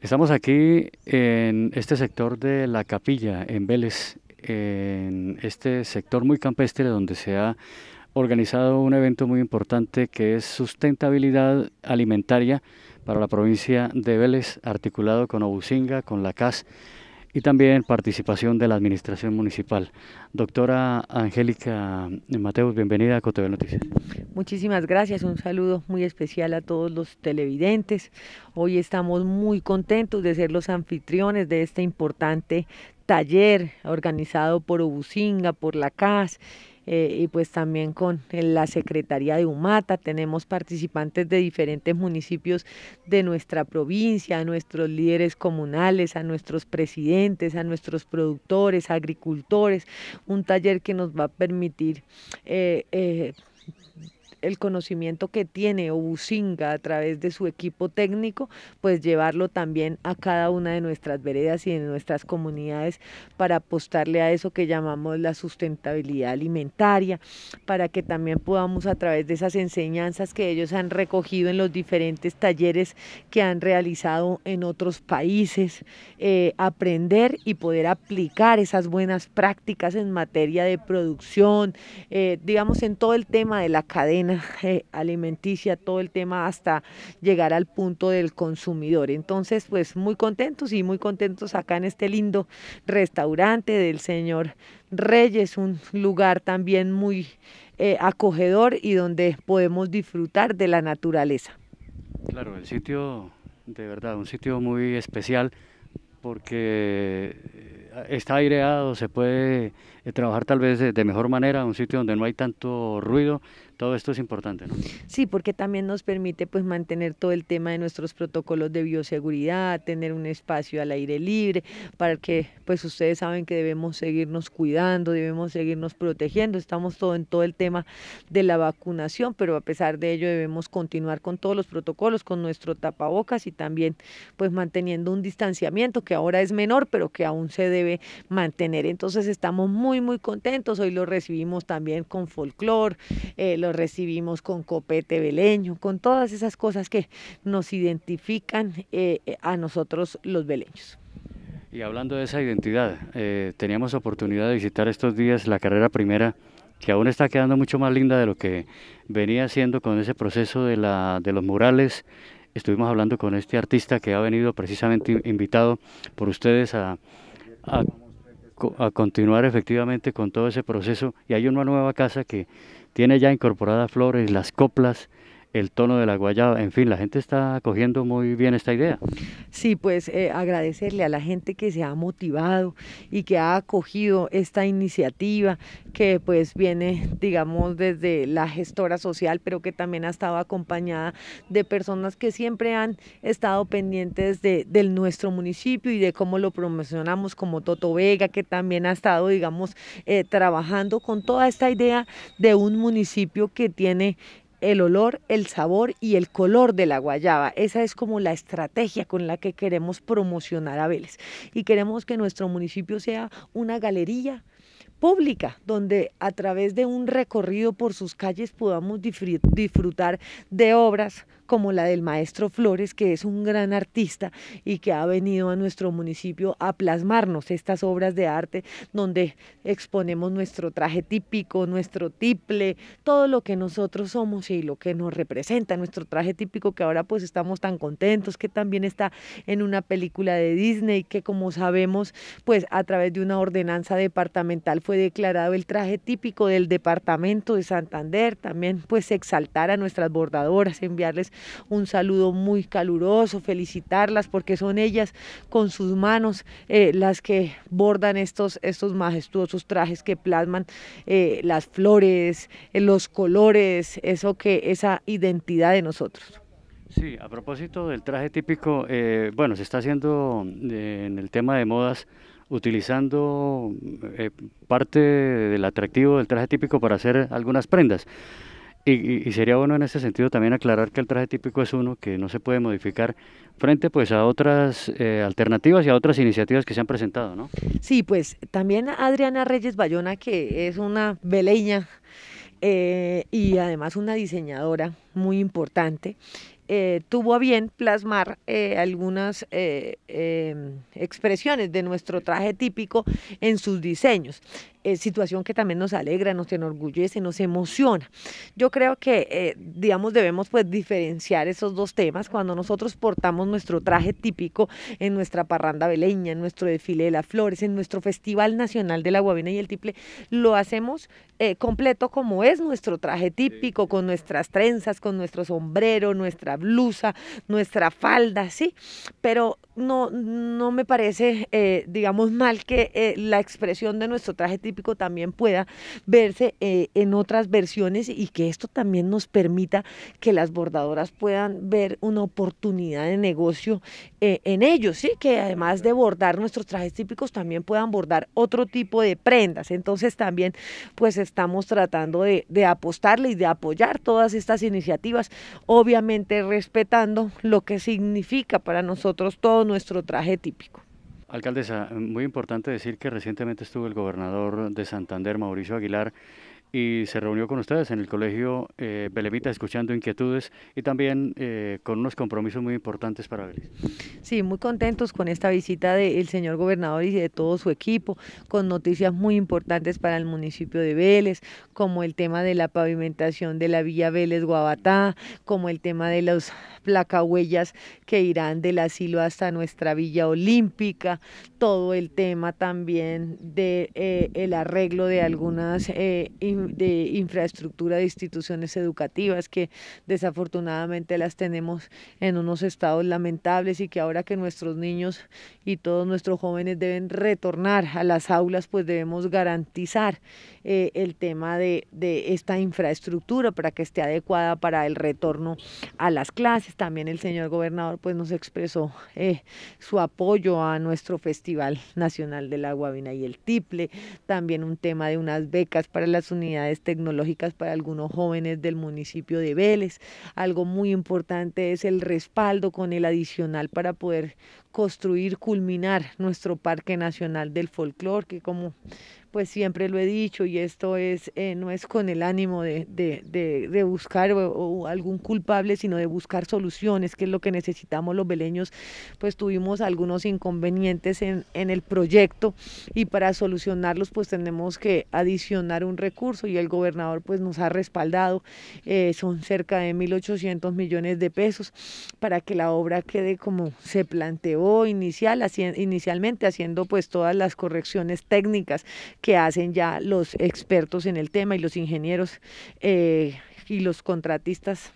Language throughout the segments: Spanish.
Estamos aquí en este sector de la capilla, en Vélez, en este sector muy campestre donde se ha organizado un evento muy importante que es sustentabilidad alimentaria para la provincia de Vélez, articulado con Obusinga, con la CAS, y también participación de la Administración Municipal. Doctora Angélica Mateus, bienvenida a de Noticias. Muchísimas gracias, un saludo muy especial a todos los televidentes. Hoy estamos muy contentos de ser los anfitriones de este importante taller organizado por Obusinga, por la CAS eh, y pues también con la Secretaría de Humata. Tenemos participantes de diferentes municipios de nuestra provincia, a nuestros líderes comunales, a nuestros presidentes, a nuestros productores, agricultores. Un taller que nos va a permitir... Eh, eh, el conocimiento que tiene Obusinga a través de su equipo técnico, pues llevarlo también a cada una de nuestras veredas y de nuestras comunidades para apostarle a eso que llamamos la sustentabilidad alimentaria, para que también podamos a través de esas enseñanzas que ellos han recogido en los diferentes talleres que han realizado en otros países, eh, aprender y poder aplicar esas buenas prácticas en materia de producción, eh, digamos en todo el tema de la cadena alimenticia, todo el tema hasta llegar al punto del consumidor. Entonces, pues muy contentos y muy contentos acá en este lindo restaurante del señor Reyes, un lugar también muy eh, acogedor y donde podemos disfrutar de la naturaleza. Claro, el sitio, de verdad, un sitio muy especial porque eh, está aireado, se puede eh, trabajar tal vez de mejor manera, un sitio donde no hay tanto ruido, todo esto es importante, ¿no? Sí, porque también nos permite pues mantener todo el tema de nuestros protocolos de bioseguridad, tener un espacio al aire libre, para que pues ustedes saben que debemos seguirnos cuidando, debemos seguirnos protegiendo, estamos todo en todo el tema de la vacunación, pero a pesar de ello debemos continuar con todos los protocolos, con nuestro tapabocas y también pues manteniendo un distanciamiento que ahora es menor, pero que aún se debe mantener. Entonces estamos muy muy contentos, hoy lo recibimos también con folclore, eh, recibimos con copete beleño, con todas esas cosas que nos identifican eh, eh, a nosotros los beleños. Y hablando de esa identidad, eh, teníamos oportunidad de visitar estos días la carrera primera, que aún está quedando mucho más linda de lo que venía haciendo con ese proceso de, la, de los murales. Estuvimos hablando con este artista que ha venido precisamente invitado por ustedes a a continuar efectivamente con todo ese proceso y hay una nueva casa que tiene ya incorporadas flores, las coplas el tono de la guayaba. En fin, la gente está cogiendo muy bien esta idea. Sí, pues eh, agradecerle a la gente que se ha motivado y que ha acogido esta iniciativa que pues viene, digamos, desde la gestora social, pero que también ha estado acompañada de personas que siempre han estado pendientes de, nuestro municipio y de cómo lo promocionamos, como Toto Vega, que también ha estado, digamos, eh, trabajando con toda esta idea de un municipio que tiene el olor, el sabor y el color de la guayaba. Esa es como la estrategia con la que queremos promocionar a Vélez. Y queremos que nuestro municipio sea una galería pública, donde a través de un recorrido por sus calles podamos disfrutar de obras como la del maestro Flores, que es un gran artista y que ha venido a nuestro municipio a plasmarnos estas obras de arte donde exponemos nuestro traje típico, nuestro tiple, todo lo que nosotros somos y lo que nos representa, nuestro traje típico que ahora pues estamos tan contentos, que también está en una película de Disney que como sabemos pues a través de una ordenanza departamental fue declarado el traje típico del departamento de Santander, también pues exaltar a nuestras bordadoras, enviarles un saludo muy caluroso, felicitarlas porque son ellas con sus manos eh, las que bordan estos, estos majestuosos trajes que plasman eh, las flores, eh, los colores, eso que, esa identidad de nosotros. Sí, a propósito del traje típico, bueno, se está haciendo en el tema de modas utilizando parte del atractivo del traje típico para hacer algunas prendas. Y, sería bueno en ese sentido también aclarar que el traje típico es uno que no se puede modificar frente pues a otras eh, alternativas y a otras iniciativas que se han presentado, ¿no? Sí, pues también Adriana Reyes Bayona, que es una beleña eh, y además una diseñadora muy importante, eh, tuvo a bien plasmar algunas em, expresiones de nuestro traje típico en sus diseños. Eh, situación que también nos alegra, nos enorgullece, nos emociona. Yo creo que, eh, digamos, debemos pues diferenciar esos dos temas cuando nosotros portamos nuestro traje típico en nuestra parranda veleña, en nuestro desfile de las flores, en nuestro Festival Nacional de la Guabina y el Tiple, lo hacemos eh, completo como es nuestro traje típico, con nuestras trenzas, con nuestro sombrero, nuestra blusa, nuestra falda, ¿sí? Pero no, no me parece, eh, digamos, mal que eh, la expresión de nuestro traje típico también pueda verse eh, en otras versiones y que esto también nos permita que las bordadoras puedan ver una oportunidad de negocio en ellos, ¿sí? Que además de bordar nuestros trajes típicos también puedan bordar otro tipo de prendas. Entonces también pues estamos tratando de, de apostarle y de apoyar todas estas iniciativas, obviamente respetando lo que significa para nosotros todos nuestro traje típico. Alcaldesa, muy importante decir que recientemente estuvo el gobernador de Santander, Mauricio Aguilar, y se reunió con ustedes en el colegio eh, Belemita escuchando inquietudes y también eh, con unos compromisos muy importantes para Vélez. Sí, muy contentos con esta visita del señor gobernador y de todo su equipo, con noticias muy importantes para el municipio de Vélez, como el tema de la pavimentación de la vía Vélez-Guabatá, como el tema de las placahuellas que irán del asilo hasta nuestra villa olímpica, todo el tema también del de, eh, el arreglo de algunas de infraestructura de instituciones educativas que desafortunadamente las tenemos en unos estados lamentables y que ahora que nuestros niños y todos nuestros jóvenes deben retornar a las aulas, pues debemos garantizar eh, el tema de, esta infraestructura para que esté adecuada para el retorno a las clases. También el señor gobernador pues nos expresó eh, su apoyo a nuestro Festival Nacional de la guavina y el Tiple, también un tema de unas becas para las unidades tecnológicas para algunos jóvenes del municipio de Vélez. Algo muy importante es el respaldo con el adicional para poder construir, culminar nuestro Parque Nacional del Folclor, que como pues siempre lo he dicho y esto es eh, no es con el ánimo de, buscar algún culpable, sino de buscar soluciones, que es lo que necesitamos los beleños, pues tuvimos algunos inconvenientes en, el proyecto y para solucionarlos pues tenemos que adicionar un recurso y el gobernador pues nos ha respaldado, eh, son cerca de 1.800 millones de pesos para que la obra quede como se planteó inicial, inicialmente haciendo pues todas las correcciones técnicas que hacen ya los expertos en el tema y los ingenieros eh, y los contratistas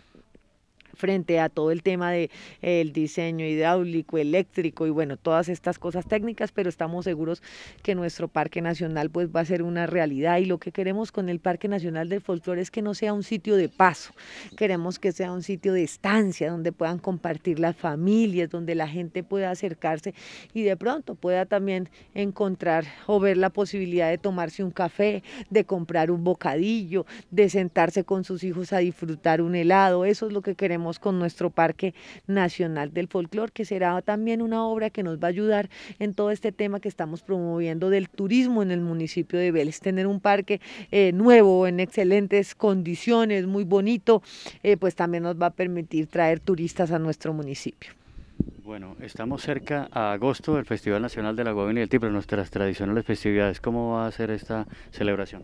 frente a todo el tema del de, eh, el diseño hidráulico, eléctrico y bueno, todas estas cosas técnicas, pero estamos seguros que nuestro Parque Nacional pues va a ser una realidad y lo que queremos con el Parque Nacional del Folclore es que no sea un sitio de paso, queremos que sea un sitio de estancia donde puedan compartir las familias, donde la gente pueda acercarse y de pronto pueda también encontrar o ver la posibilidad de tomarse un café, de comprar un bocadillo, de sentarse con sus hijos a disfrutar un helado, eso es lo que queremos con nuestro Parque Nacional del Folclor, que será también una obra que nos va a ayudar en todo este tema que estamos promoviendo del turismo en el municipio de Vélez. Tener un parque eh, nuevo, en excelentes condiciones, muy bonito, eh, pues también nos va a permitir traer turistas a nuestro municipio. Bueno, estamos cerca a agosto del Festival Nacional de la Guavina y el Tiple, nuestras tradicionales festividades. ¿Cómo va a ser esta celebración?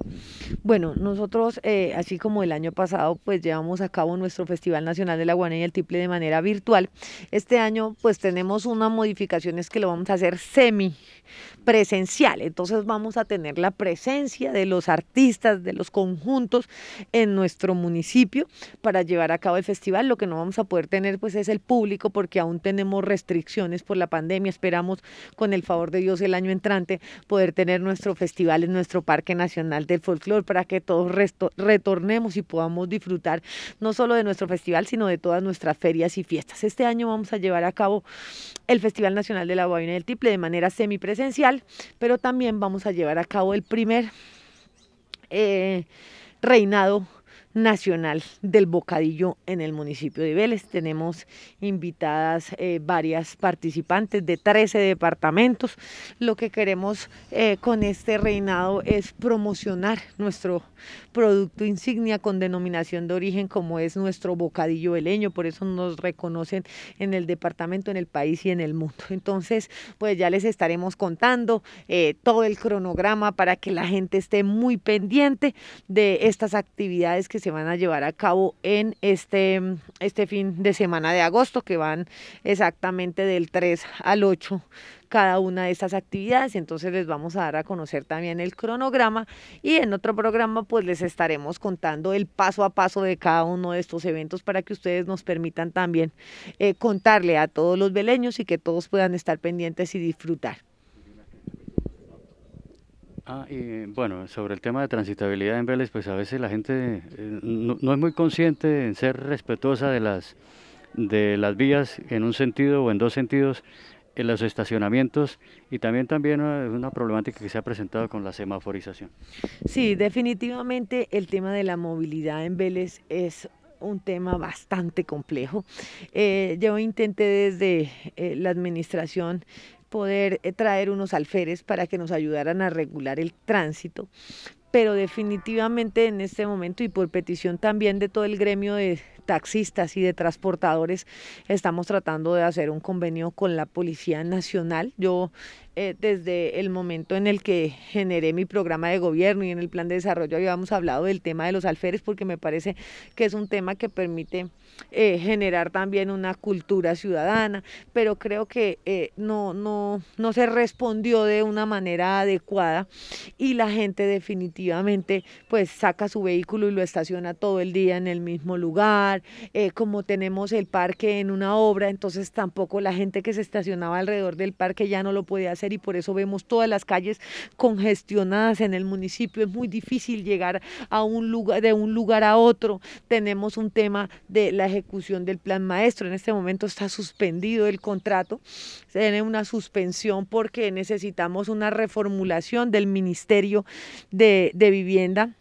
Bueno, nosotros, eh, así como el año pasado, pues llevamos a cabo nuestro Festival Nacional de la Guavina y el Tiple de manera virtual. Este año, pues tenemos unas modificaciones que lo vamos a hacer semi presencial. Entonces vamos a tener la presencia de los artistas, de los conjuntos en nuestro municipio para llevar a cabo el festival. Lo que no vamos a poder tener, pues, es el público porque aún tenemos restricciones por la pandemia. Esperamos, con el favor de Dios, el año entrante poder tener nuestro festival en nuestro Parque Nacional del Folklore para que todos retornemos y podamos disfrutar no solo de nuestro festival, sino de todas nuestras ferias y fiestas. Este año vamos a llevar a cabo el Festival Nacional de la Guayana del Tiple de manera semipresencial, pero también vamos a llevar a cabo el primer eh, reinado nacional del bocadillo en el municipio de Vélez. Tenemos invitadas eh, varias participantes de 13 departamentos. Lo que queremos eh, con este reinado es promocionar nuestro producto insignia con denominación de origen como es nuestro bocadillo veleño. Por eso nos reconocen en el departamento, en el país y en el mundo. Entonces, pues ya les estaremos contando eh, todo el cronograma para que la gente esté muy pendiente de estas actividades que se van a llevar a cabo en este, este fin de semana de agosto, que van exactamente del 3 al 8 cada una de estas actividades. Entonces les vamos a dar a conocer también el cronograma y en otro programa pues les estaremos contando el paso a paso de cada uno de estos eventos para que ustedes nos permitan también eh, contarle a todos los veleños y que todos puedan estar pendientes y disfrutar. Ah, y bueno, sobre el tema de transitabilidad en Vélez, pues a veces la gente eh, no, es muy consciente en ser respetuosa de las, de las vías en un sentido o en dos sentidos, en los estacionamientos y también también eh, es una problemática que se ha presentado con la semaforización. Sí, definitivamente el tema de la movilidad en Vélez es un tema bastante complejo. Eh, yo intenté desde la administración poder eh, traer unos alferes para que nos ayudaran a regular el tránsito. Pero definitivamente en este momento y por petición también de todo el gremio de taxistas y de transportadores, estamos tratando de hacer un convenio con la Policía Nacional. Yo eh, desde el momento en el que generé mi programa de gobierno y en el plan de desarrollo habíamos hablado del tema de los alferes porque me parece que es un tema que permite eh, generar también una cultura ciudadana, pero creo que eh, no, no, no se respondió de una manera adecuada y la gente definitivamente pues saca su vehículo y lo estaciona todo el día en el mismo lugar, como tenemos el parque en una obra, entonces tampoco la gente que se estacionaba alrededor del parque ya no lo podía hacer y por eso vemos todas las calles congestionadas en el municipio. Es muy difícil llegar a un de un lugar a otro. Tenemos un tema de la ejecución del plan maestro. En este momento está suspendido el contrato. se Tiene una suspensión porque necesitamos una reformulación del Ministerio de Vivienda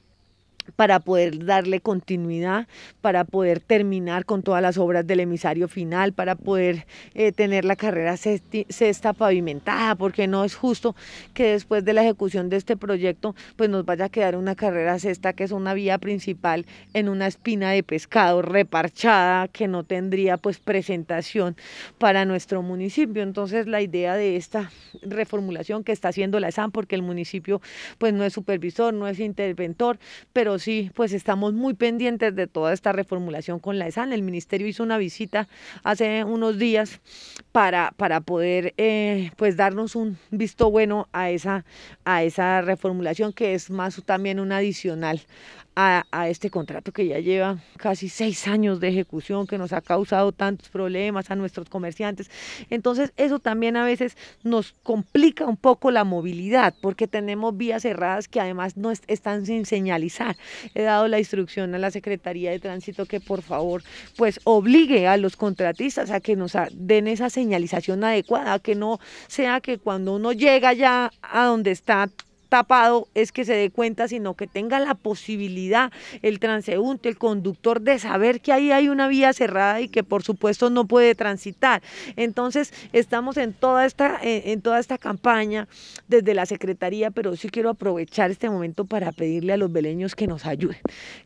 para poder darle continuidad, para poder terminar con todas las obras del emisario final, para poder eh, tener la carrera sexta pavimentada, porque no es justo que después de la ejecución de este proyecto pues nos vaya a quedar una carrera sexta que es una vía principal en una espina de pescado reparchada que no tendría pues presentación para nuestro municipio. Entonces la idea de esta reformulación que está haciendo la ESAM, porque el municipio pues no es supervisor, no es interventor, pero sí, pues estamos muy pendientes de toda esta reformulación con la ESAN. El ministerio hizo una visita hace unos días para, para poder eh, pues darnos un visto bueno a esa, a esa reformulación que es más también un adicional a, este contrato que ya lleva casi seis años de ejecución, que nos ha causado tantos problemas a nuestros comerciantes. Entonces eso también a veces nos complica un poco la movilidad, porque tenemos vías cerradas que además no están sin señalizar. He dado la instrucción a la Secretaría de Tránsito que por favor pues obligue a los contratistas a que nos den esa señalización adecuada, que no sea que cuando uno llega ya a donde está tapado es que se dé cuenta, sino que tenga la posibilidad el transeúnte, el conductor de saber que ahí hay una vía cerrada y que por supuesto no puede transitar. Entonces, estamos en toda esta en toda esta campaña desde la Secretaría, pero sí quiero aprovechar este momento para pedirle a los beleños que nos ayuden,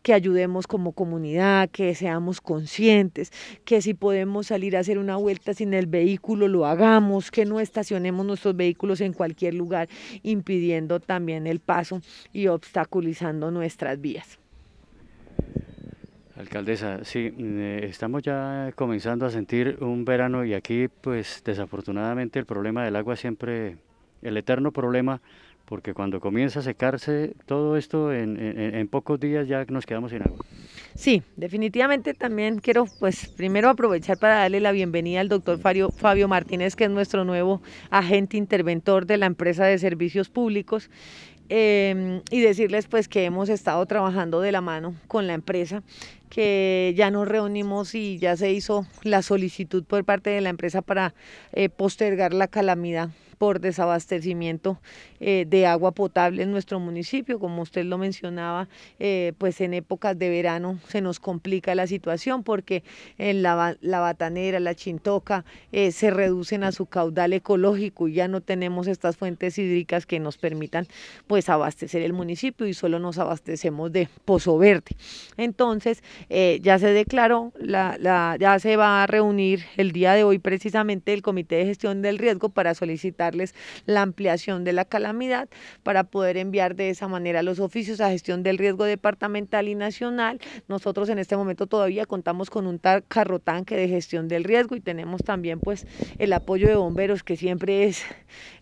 que ayudemos como comunidad, que seamos conscientes, que si podemos salir a hacer una vuelta sin el vehículo lo hagamos, que no estacionemos nuestros vehículos en cualquier lugar impidiendo también el paso y obstaculizando nuestras vías. Alcaldesa, sí, eh, estamos ya comenzando a sentir un verano y aquí pues desafortunadamente el problema del agua siempre, el eterno problema porque cuando comienza a secarse todo esto en, pocos días ya nos quedamos sin agua. Sí, definitivamente también quiero pues primero aprovechar para darle la bienvenida al doctor Fabio, Martínez, que es nuestro nuevo agente interventor de la empresa de servicios públicos. Em, y decirles pues que hemos estado trabajando de la mano con la empresa, que ya nos reunimos y ya se hizo la solicitud por parte de la empresa para eh, postergar la calamidad por desabastecimiento eh, de agua potable en nuestro municipio. Como usted lo mencionaba, eh, pues en épocas de verano se nos complica la situación porque en la, batanera, la chintoca, eh, se reducen a su caudal ecológico y ya no tenemos estas fuentes hídricas que nos permitan pues abastecer el municipio y solo nos abastecemos de Pozo Verde. Entonces, ya se declaró, la, ya se va a reunir el día de hoy precisamente el Comité de Gestión del Riesgo para solicitar la ampliación de la calamidad para poder enviar de esa manera los oficios a gestión del riesgo departamental y nacional. Nosotros en este momento todavía contamos con un carro tanque de gestión del riesgo y tenemos también pues el apoyo de bomberos que siempre es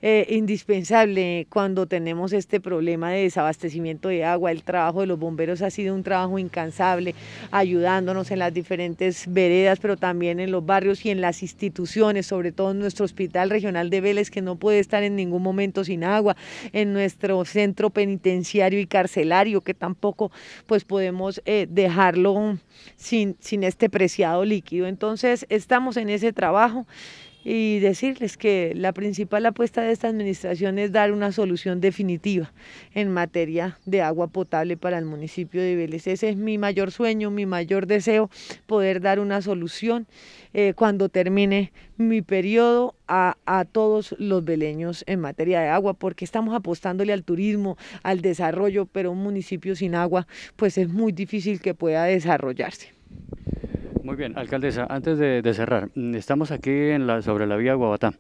eh, indispensable cuando tenemos este problema de desabastecimiento de agua. El trabajo de los bomberos ha sido un trabajo incansable, ayudándonos en las diferentes veredas, pero también en los barrios y en las instituciones, sobre todo en nuestro hospital regional de Vélez que no puede estar en ningún momento sin agua, en nuestro centro penitenciario y carcelario, que tampoco pues podemos eh, dejarlo sin, sin este preciado líquido. Entonces estamos en ese trabajo y decirles que la principal apuesta de esta administración es dar una solución definitiva en materia de agua potable para el municipio de Vélez. Ese es mi mayor sueño, mi mayor deseo, poder dar una solución eh, cuando termine mi periodo a, a, todos los veleños en materia de agua, porque estamos apostándole al turismo, al desarrollo, pero un municipio sin agua, pues es muy difícil que pueda desarrollarse. Muy bien, alcaldesa, antes de, cerrar, mm, estamos aquí en la, sobre la vía Guabatá.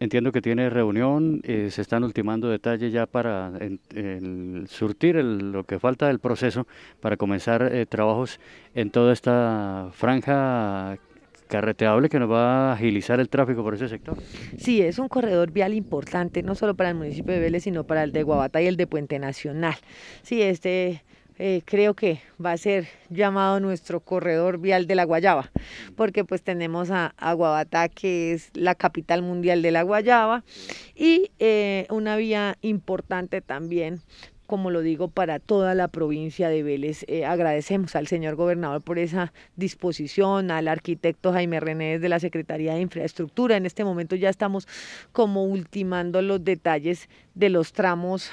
Entiendo que tiene reunión, eh, se están ultimando detalles ya para surtir lo que falta del proceso para comenzar eh, trabajos en toda esta franja carreteable que nos va a agilizar el tráfico por ese sector. Sí, es un corredor vial importante, no solo para el municipio de Vélez, sino para el de Guabatá y el de Puente Nacional. Sí, este eh, creo que va a ser llamado nuestro corredor vial de la guayaba, porque pues tenemos a, a que es la capital mundial de la guayaba, y eh, una vía importante también como lo digo, para toda la provincia de Vélez. Eh, agradecemos al señor gobernador por esa disposición, al arquitecto Jaime René de la Secretaría de Infraestructura. En este momento ya estamos como ultimando los detalles de los tramos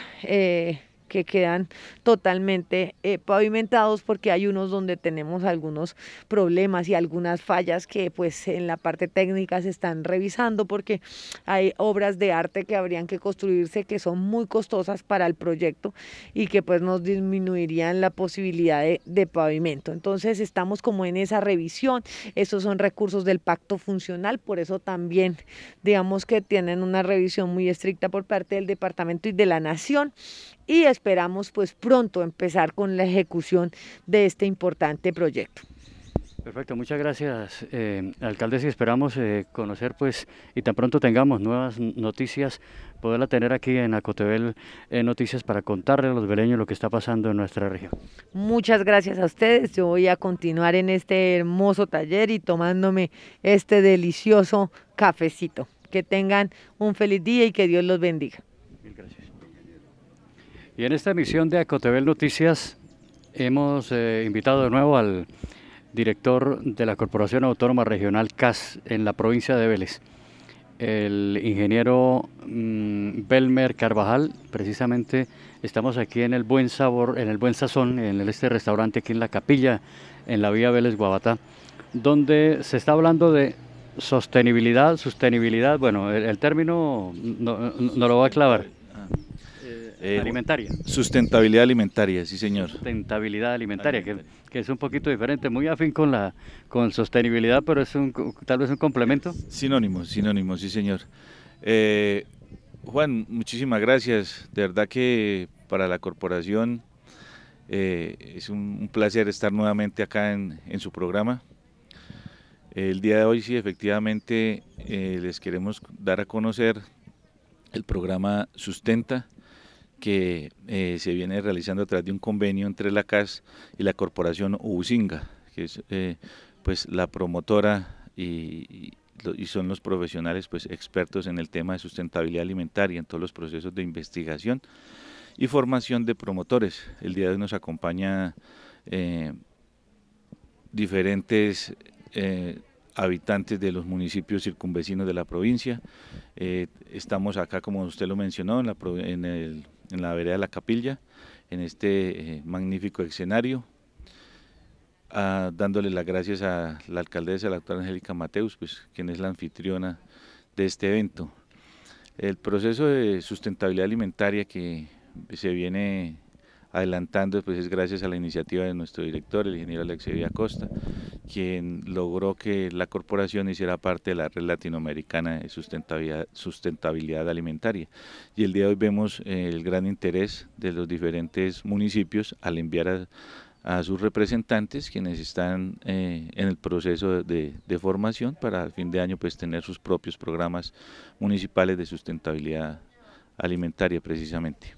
que quedan totalmente eh, pavimentados porque hay unos donde tenemos algunos problemas y algunas fallas que pues en la parte técnica se están revisando porque hay obras de arte que habrían que construirse que son muy costosas para el proyecto y que pues nos disminuirían la posibilidad de, de pavimento. Entonces estamos como en esa revisión, esos son recursos del pacto funcional, por eso también digamos que tienen una revisión muy estricta por parte del departamento y de la nación y esperamos pues pronto empezar con la ejecución de este importante proyecto. Perfecto, muchas gracias, eh, alcaldes, y esperamos eh, conocer, pues, y tan pronto tengamos nuevas noticias, poderla tener aquí en Acotebel eh, Noticias para contarle a los beleños lo que está pasando en nuestra región. Muchas gracias a ustedes, yo voy a continuar en este hermoso taller y tomándome este delicioso cafecito. Que tengan un feliz día y que Dios los bendiga. Y en esta emisión de Acotebel Noticias hemos eh, invitado de nuevo al director de la Corporación Autónoma Regional CAS en la provincia de Vélez, el ingeniero mm, Belmer Carvajal. Precisamente estamos aquí en el Buen Sabor, en el Buen Sazón, en este restaurante aquí en la capilla, en la vía Vélez Guabatá, donde se está hablando de sostenibilidad, sostenibilidad, bueno, el, término no, no lo va a clavar eh, alimentaria. Sustentabilidad alimentaria, sí señor. Sustentabilidad alimentaria, Que, es un poquito diferente, muy afín con la con sostenibilidad, pero es un, tal vez un complemento. Sinónimo, sinónimo, sí señor. Eh, Juan, muchísimas gracias. De verdad que para la corporación eh, es un, placer estar nuevamente acá en, en, su programa. El día de hoy sí, efectivamente, les queremos dar a conocer el programa Sustenta que eh, se viene realizando a través de un convenio entre la CAS y la Corporación Ubusinga, que es eh, pues la promotora y, son los profesionales pues expertos en el tema de sustentabilidad alimentaria, en todos los procesos de investigación y formación de promotores. El día de hoy nos acompaña eh, diferentes habitantes de los municipios circunvecinos de la provincia. estamos acá, como usted lo mencionó, en el en la vereda de la capilla, en este eh, magnífico escenario, ah, dándole las gracias a la alcaldesa, la actual Angélica Mateus, pues, quien es la anfitriona de este evento. El proceso de sustentabilidad alimentaria que se viene adelantando, pues es gracias a la iniciativa de nuestro director, el ingeniero Villa Costa, quien logró que la corporación hiciera parte de la red latinoamericana de sustentabilidad, sustentabilidad alimentaria. Y el día de hoy vemos eh, el gran interés de los diferentes municipios al enviar a, sus representantes quienes están eh, en el proceso de, formación para al fin de año pues tener sus propios programas municipales de sustentabilidad alimentaria precisamente.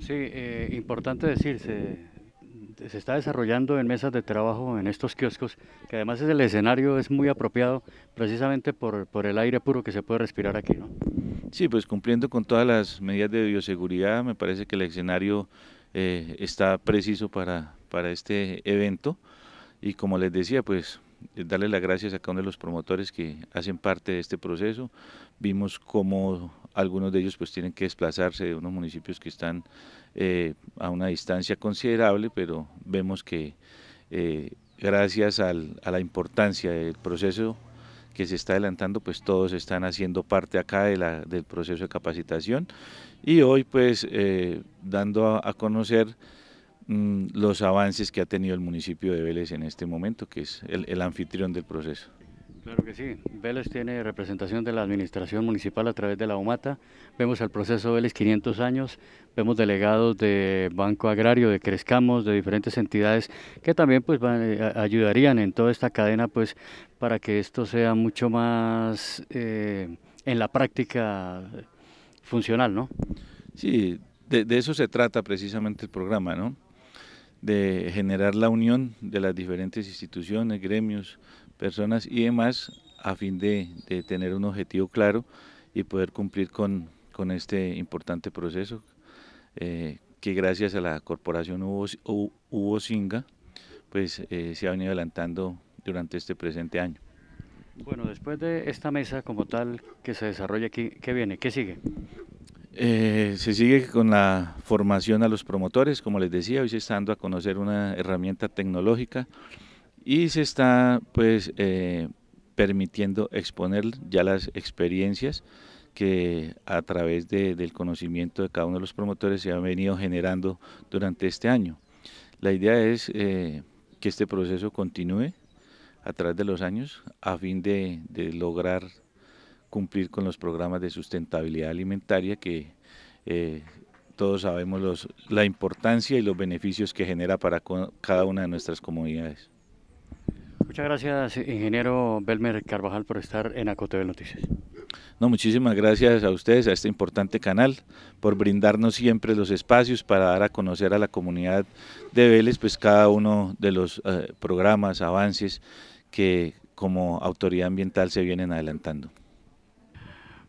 Sí, eh, importante decirse, se está desarrollando en mesas de trabajo en estos kioscos, que además es el escenario es muy apropiado precisamente por, por el aire puro que se puede respirar aquí, ¿no? Sí, pues cumpliendo con todas las medidas de bioseguridad, me parece que el escenario eh, está preciso para, para este evento y como les decía, pues darle las gracias a cada uno de los promotores que hacen parte de este proceso. Vimos cómo algunos de ellos pues tienen que desplazarse de unos municipios que están eh, a una distancia considerable, pero vemos que eh, gracias a la importancia del proceso que se está adelantando, pues todos están haciendo parte acá del proceso de capacitación y hoy pues eh, dando a, conocer mm, los avances que ha tenido el municipio de Vélez en este momento, que es el anfitrión del proceso. Claro que sí. Vélez tiene representación de la administración municipal a través de la UMATA. Vemos el proceso Vélez 500 años, vemos delegados de Banco Agrario, de Crescamos, de diferentes entidades que también pues eh, ayudarían en toda esta cadena pues para que esto sea mucho más eh, en la práctica funcional, ¿no? Sí, de, de, eso se trata precisamente el programa, ¿no? De generar la unión de las diferentes instituciones, gremios, personas y demás a fin de, tener un objetivo claro y poder cumplir con, este importante proceso eh, que gracias a la corporación Hubo Singa pues eh, se ha venido adelantando durante este presente año. Bueno, después de esta mesa como tal que se desarrolla aquí, ¿qué viene? ¿Qué sigue? Eh, se sigue con la formación a los promotores, como les decía, hoy se está dando a conocer una herramienta tecnológica y se está pues eh, permitiendo exponer ya las experiencias que a través del conocimiento de cada uno de los promotores se han venido generando durante este año. La idea es eh, que este proceso continúe a través de los años a fin de, lograr cumplir con los programas de sustentabilidad alimentaria que eh, todos sabemos la importancia y los beneficios que genera para cada una de nuestras comunidades. Muchas gracias, ingeniero Belmer Carvajal, por estar en TV Noticias. No, muchísimas gracias a ustedes, a este importante canal, por brindarnos siempre los espacios para dar a conocer a la comunidad de Vélez, pues cada uno de los eh, programas, avances que como autoridad ambiental se vienen adelantando.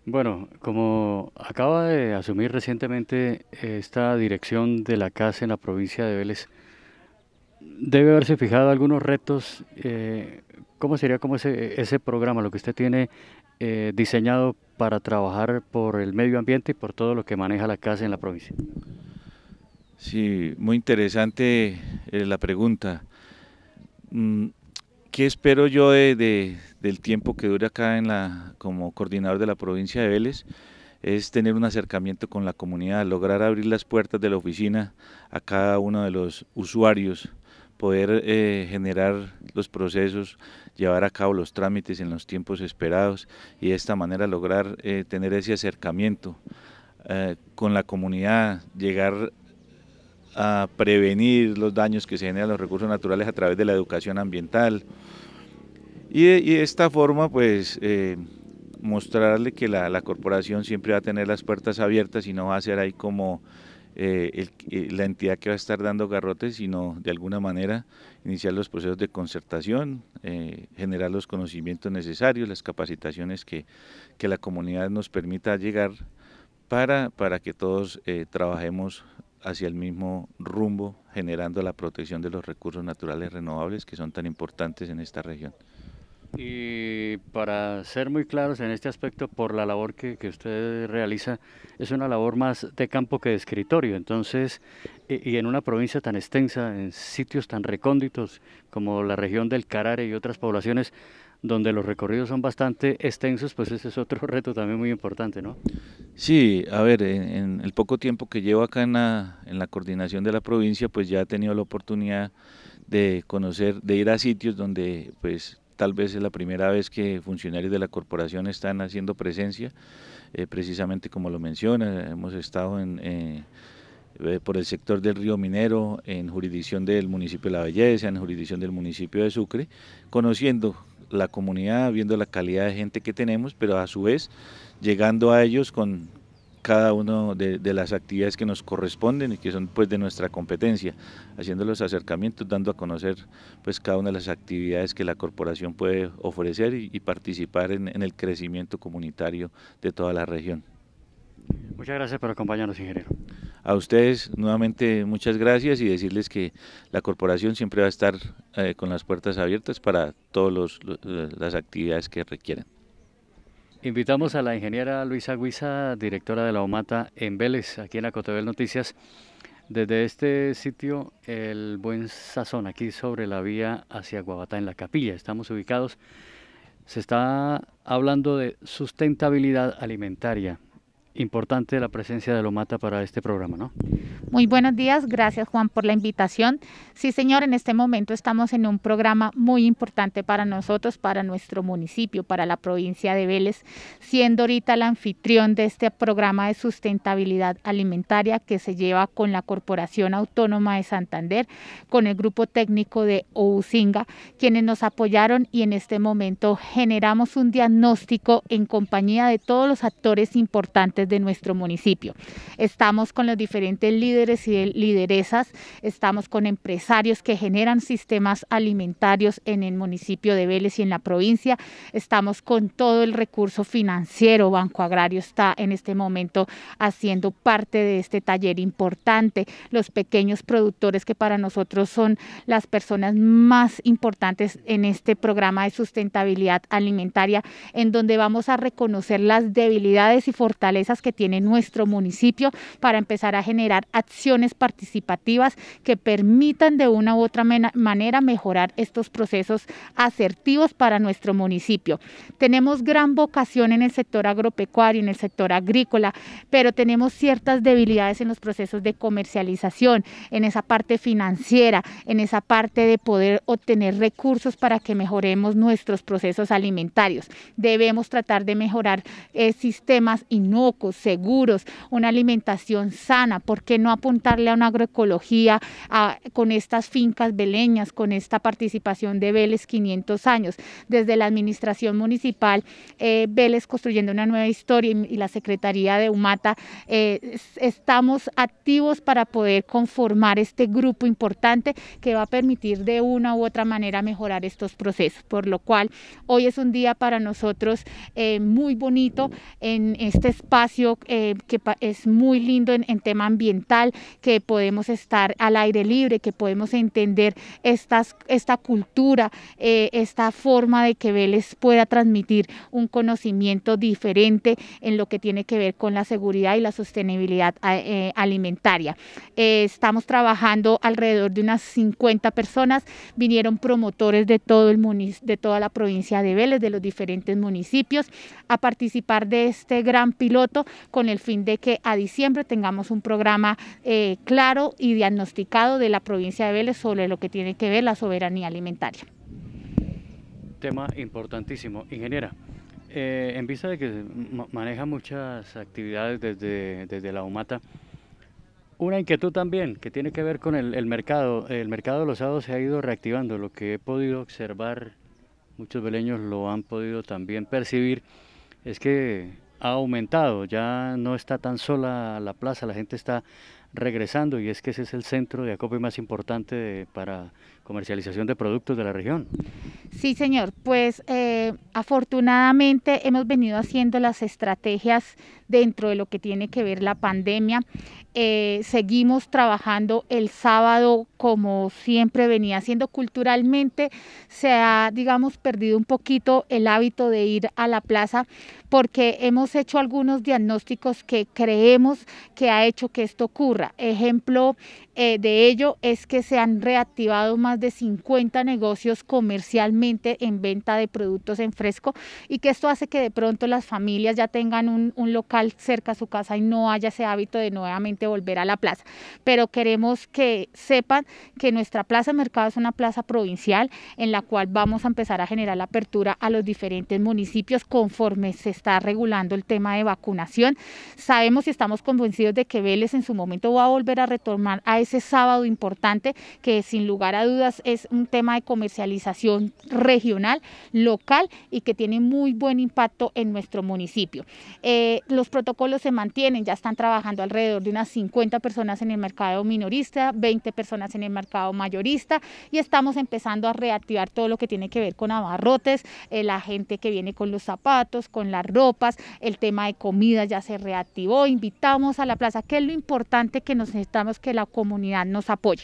Bueno, como acaba de asumir recientemente esta dirección de la casa en la provincia de Vélez, debe haberse fijado algunos retos. Eh, ¿Cómo sería ese, programa, lo que usted tiene eh, diseñado para trabajar por el medio ambiente y por todo lo que maneja la casa en la provincia? Sí, muy interesante eh, la pregunta. Mm, ¿Qué espero yo del tiempo que dure acá en la, como coordinador de la provincia de Vélez? es tener un acercamiento con la comunidad, lograr abrir las puertas de la oficina a cada uno de los usuarios poder eh, generar los procesos, llevar a cabo los trámites en los tiempos esperados y de esta manera lograr eh, tener ese acercamiento eh, con la comunidad, llegar a prevenir los daños que se generan los recursos naturales a través de la educación ambiental. Y de, esta forma, pues, mostrarle que la corporación siempre va a tener las puertas abiertas y no va a ser ahí como eh, eh, la entidad que va a estar dando garrotes, sino de alguna manera iniciar los procesos de concertación, eh, generar los conocimientos necesarios, las capacitaciones que, que, la comunidad nos permita llegar para, para que todos trabajemos hacia el mismo rumbo, generando la protección de los recursos naturales renovables que son tan importantes en esta región. Y para ser muy claros en este aspecto, por la labor que, usted realiza, es una labor más de campo que de escritorio. Entonces, e, y, en una provincia tan extensa, en sitios tan recónditos como la región del Carare y otras poblaciones, donde los recorridos son bastante extensos, pues ese es otro reto también muy importante, ¿no? Sí, a ver, en, el poco tiempo que llevo acá en la coordinación de la provincia, pues ya he tenido la oportunidad de conocer, de ir a sitios donde pues tal vez es la primera vez que funcionarios de la corporación están haciendo presencia, eh, precisamente como lo menciona, hemos estado en, eh, eh, por el sector del río Minero, en jurisdicción del municipio de La Belleza, en jurisdicción del municipio de Sucre, conociendo la comunidad, viendo la calidad de gente que tenemos, pero a su vez llegando a ellos con, cada una de, las actividades que nos corresponden y que son pues de nuestra competencia, haciendo los acercamientos, dando a conocer pues cada una de las actividades que la corporación puede ofrecer y, participar en, el crecimiento comunitario de toda la región. Muchas gracias por acompañarnos, ingeniero. A ustedes nuevamente muchas gracias y decirles que la corporación siempre va a estar eh, con las puertas abiertas para todas las actividades que requieran. Invitamos a la ingeniera Luisa Guisa, directora de la OMATA en Vélez, aquí en Acotebel Noticias. Desde este sitio, el Buen Sazón, aquí sobre la vía hacia Guabatá, en la capilla, estamos ubicados. Se está hablando de sustentabilidad alimentaria importante la presencia de Lomata para este programa, ¿no? Muy buenos días, gracias Juan por la invitación. Sí, señor, en este momento estamos en un programa muy importante para nosotros, para nuestro municipio, para la provincia de Vélez, siendo ahorita el anfitrión de este programa de sustentabilidad alimentaria que se lleva con la Corporación Autónoma de Santander, con el grupo técnico de Ousinga, quienes nos apoyaron y en este momento generamos un diagnóstico en compañía de todos los actores importantes de nuestro municipio. Estamos con los diferentes líderes y lideresas, estamos con empresarios que generan sistemas alimentarios en el municipio de Vélez y en la provincia, estamos con todo el recurso financiero, Banco Agrario está en este momento haciendo parte de este taller importante, los pequeños productores que para nosotros son las personas más importantes en este programa de sustentabilidad alimentaria, en donde vamos a reconocer las debilidades y fortalezas que tiene nuestro municipio para empezar a generar acciones participativas que permitan de una u otra manera mejorar estos procesos asertivos para nuestro municipio. Tenemos gran vocación en el sector agropecuario, en el sector agrícola, pero tenemos ciertas debilidades en los procesos de comercialización, en esa parte financiera, en esa parte de poder obtener recursos para que mejoremos nuestros procesos alimentarios. Debemos tratar de mejorar eh, sistemas no seguros, una alimentación sana, ¿por qué no apuntarle a una agroecología con estas fincas beleñas, con esta participación de Vélez 500 años? Desde la administración municipal, eh, Vélez construyendo una nueva historia y, la Secretaría de UMATA eh, estamos activos para poder conformar este grupo importante que va a permitir de una u otra manera mejorar estos procesos, por lo cual hoy es un día para nosotros eh, muy bonito en este espacio eh, que es muy lindo en, tema ambiental, que podemos estar al aire libre, que podemos entender esta cultura, eh, esta forma de que Vélez pueda transmitir un conocimiento diferente en lo que tiene que ver con la seguridad y la sostenibilidad eh, alimentaria. estamos trabajando alrededor de unas 50 personas, vinieron promotores de todo el de toda la provincia de Vélez, de los diferentes municipios, a participar de este gran piloto con el fin de que a diciembre tengamos un programa eh, claro y diagnosticado de la provincia de Vélez sobre lo que tiene que ver la soberanía alimentaria. Tema importantísimo, ingeniera. Eh, en vista de que maneja muchas actividades desde, desde la UMATA, una inquietud también que tiene que ver con el, mercado. El mercado de los sábados se ha ido reactivando. Lo que he podido observar, muchos veleños lo han podido también percibir, es que ha aumentado, ya no está tan sola la plaza, la gente está regresando y es que ese es el centro de acopio más importante para comercialización de productos de la región. Sí, señor, pues eh, afortunadamente hemos venido haciendo las estrategias dentro de lo que tiene que ver la pandemia. Eh, seguimos trabajando el sábado como siempre venía haciendo. Culturalmente se ha, digamos, perdido un poquito el hábito de ir a la plaza porque hemos hecho algunos diagnósticos que creemos que ha hecho que esto ocurra. Ejemplo eh, de ello es que se han reactivado más de 50 negocios comercialmente en venta de productos en fresco y que esto hace que de pronto las familias ya tengan un, un local cerca a su casa y no haya ese hábito de nuevamente volver a la plaza. Pero queremos que sepan que nuestra plaza de mercado es una plaza provincial en la cual vamos a empezar a generar la apertura a los diferentes municipios conforme se está regulando el tema de vacunación. Sabemos y estamos convencidos de que Vélez en su momento va a volver a retomar a ese sábado importante que sin lugar a dudas es un tema de comercialización regional, local y que tiene muy buen impacto en nuestro municipio. Eh, los protocolos se mantienen, ya están trabajando alrededor de unas 50 personas en el mercado minorista, 20 personas en el mercado mayorista y estamos empezando a reactivar todo lo que tiene que ver con abarrotes, eh, la gente que viene con los zapatos, con las ropas, el tema de comida ya se reactivó, invitamos a la plaza, que es lo importante que necesitamos que la comunidad nos apoye.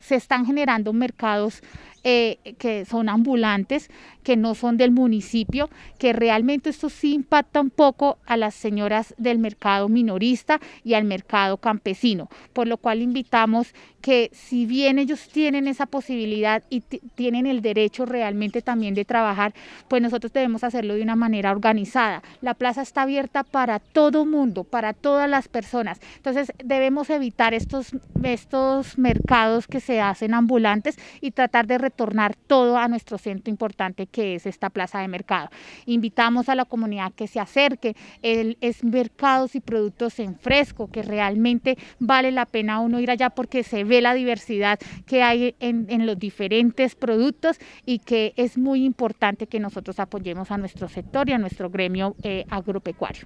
Se están generando mercados eh, que son ambulantes, que no son del municipio, que realmente esto sí impacta un poco a las señoras del mercado minorista y al mercado campesino, por lo cual invitamos que si bien ellos tienen esa posibilidad y tienen el derecho realmente también de trabajar, pues nosotros debemos hacerlo de una manera organizada. La plaza está abierta para todo mundo, para todas las personas. Entonces debemos evitar estos, estos mercados que se hacen ambulantes y tratar de tornar todo a nuestro centro importante que es esta plaza de mercado. Invitamos a la comunidad que se acerque, el, es mercados y productos en fresco, que realmente vale la pena uno ir allá porque se ve la diversidad que hay en, los diferentes productos y que es muy importante que nosotros apoyemos a nuestro sector y a nuestro gremio eh, agropecuario.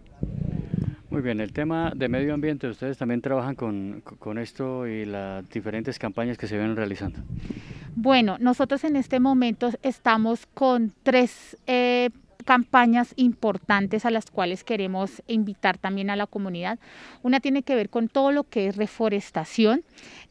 Muy bien, el tema de medio ambiente, ustedes también trabajan con, con, esto y las diferentes campañas que se vienen realizando. Bueno, nosotros en este momento estamos con tres eh, campañas importantes a las cuales queremos invitar también a la comunidad. Una tiene que ver con todo lo que es reforestación.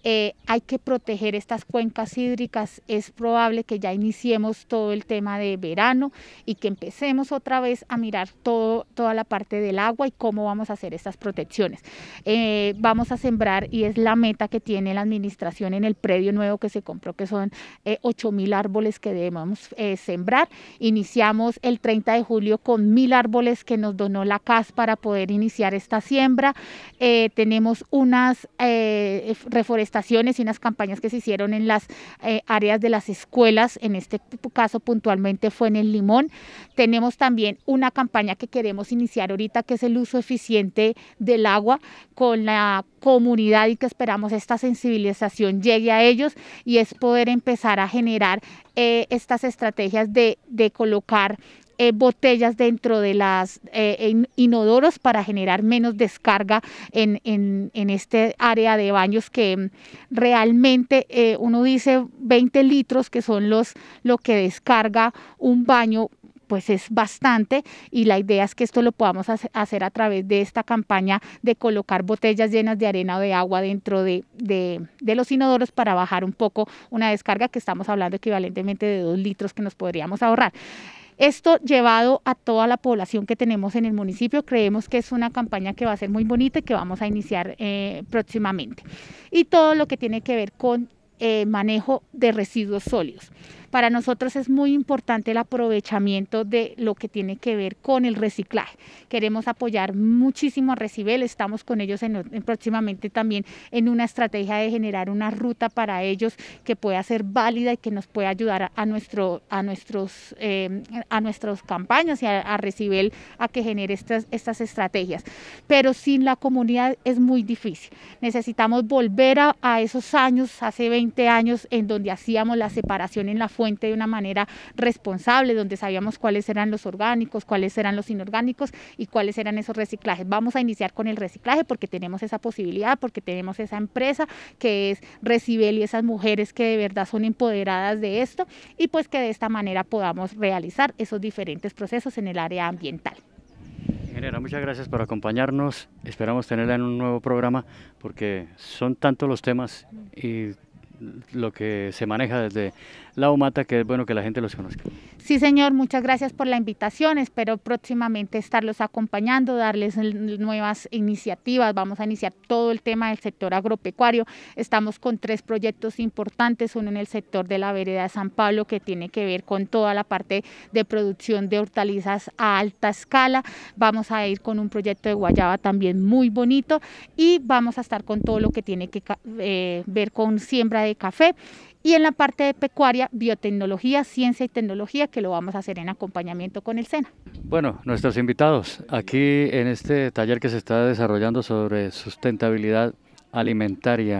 Eh, hay que proteger estas cuencas hídricas. Es probable que ya iniciemos todo el tema de verano y que empecemos otra vez a mirar todo, toda la parte del agua y cómo vamos a hacer estas protecciones. Eh, vamos a sembrar, y es la meta que tiene la administración en el predio nuevo que se compró, que son eh, 8.000 árboles que debemos eh, sembrar. Iniciamos el 30 de julio con mil árboles que nos donó la CAS para poder iniciar esta siembra. Eh, tenemos unas eh, reforestaciones y unas campañas que se hicieron en las eh, áreas de las escuelas, en este caso puntualmente fue en el Limón. Tenemos también una campaña que queremos iniciar ahorita que es el uso eficiente del agua con la comunidad y que esperamos esta sensibilización llegue a ellos y es poder empezar a generar estas estrategias de, de colocar eh, botellas dentro de las eh, inodoros para generar menos descarga en, en, en este área de baños que mm, realmente eh, uno dice 20 litros que son los lo que descarga un baño pues es bastante y la idea es que esto lo podamos hacer a través de esta campaña de colocar botellas llenas de arena o de agua dentro de, de los inodoros para bajar un poco una descarga que estamos hablando equivalentemente de 2 litros que nos podríamos ahorrar. Esto llevado a toda la población que tenemos en el municipio, creemos que es una campaña que va a ser muy bonita y que vamos a iniciar eh, próximamente. Y todo lo que tiene que ver con eh, manejo de residuos sólidos. Para nosotros es muy importante el aprovechamiento de lo que tiene que ver con el reciclaje. Queremos apoyar muchísimo a Recibel, estamos con ellos en, próximamente también en una estrategia de generar una ruta para ellos que pueda ser válida y que nos pueda ayudar a, nuestro, a, nuestros, em, a nuestros campañas y a, Recibel a que genere estas, estas estrategias. Pero sin la comunidad es muy difícil. Necesitamos volver a, a esos años, hace 20 años, en donde hacíamos la separación en la fuente de una manera responsable, donde sabíamos cuáles eran los orgánicos, cuáles eran los inorgánicos y cuáles eran esos reciclajes. Vamos a iniciar con el reciclaje porque tenemos esa posibilidad, porque tenemos esa empresa que es Recibel y esas mujeres que de verdad son empoderadas de esto y pues que de esta manera podamos realizar esos diferentes procesos en el área ambiental. Ingeniera, muchas gracias por acompañarnos. Esperamos tenerla en un nuevo programa porque son tantos los temas y lo que se maneja desde la UMATA, que es bueno que la gente los conozca. Sí, señor, muchas gracias por la invitación. Espero próximamente estarlos acompañando, darles nuevas iniciativas. Vamos a iniciar todo el tema del sector agropecuario. Estamos con tres proyectos importantes, uno en el sector de la vereda de San Pablo, que tiene que ver con toda la parte de producción de hortalizas a alta escala. Vamos a ir con un proyecto de guayaba también muy bonito y vamos a estar con todo lo que tiene que eh, ver con siembra de café. Y en la parte de pecuaria, biotecnología, ciencia y tecnología, que lo vamos a hacer en acompañamiento con el SENA. Bueno, nuestros invitados, aquí en este taller que se está desarrollando sobre sustentabilidad alimentaria,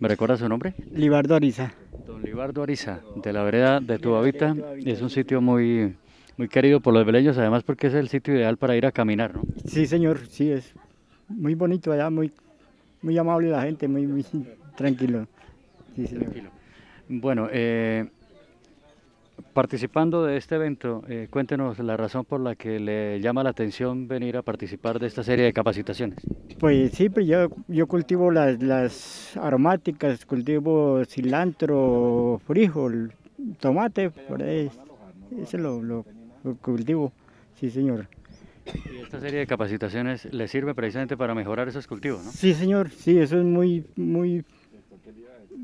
¿me recuerda su nombre? Libardo Ariza. Don Libardo Ariza, de la vereda de Tubavita, es un sitio muy, muy querido por los beleños, además porque es el sitio ideal para ir a caminar, ¿no? Sí, señor, sí, es muy bonito allá, muy, muy amable la gente, muy, muy tranquilo. Tranquilo. Bueno, eh, participando de este evento, eh, cuéntenos la razón por la que le llama la atención venir a participar de esta serie de capacitaciones. Pues sí, pues yo, yo cultivo las, las aromáticas, cultivo cilantro, frijol, tomate, por ahí. Ese lo, lo, cultivo, sí señor. Y esta serie de capacitaciones le sirve precisamente para mejorar esos cultivos, ¿no? Sí, señor, sí, eso es muy, muy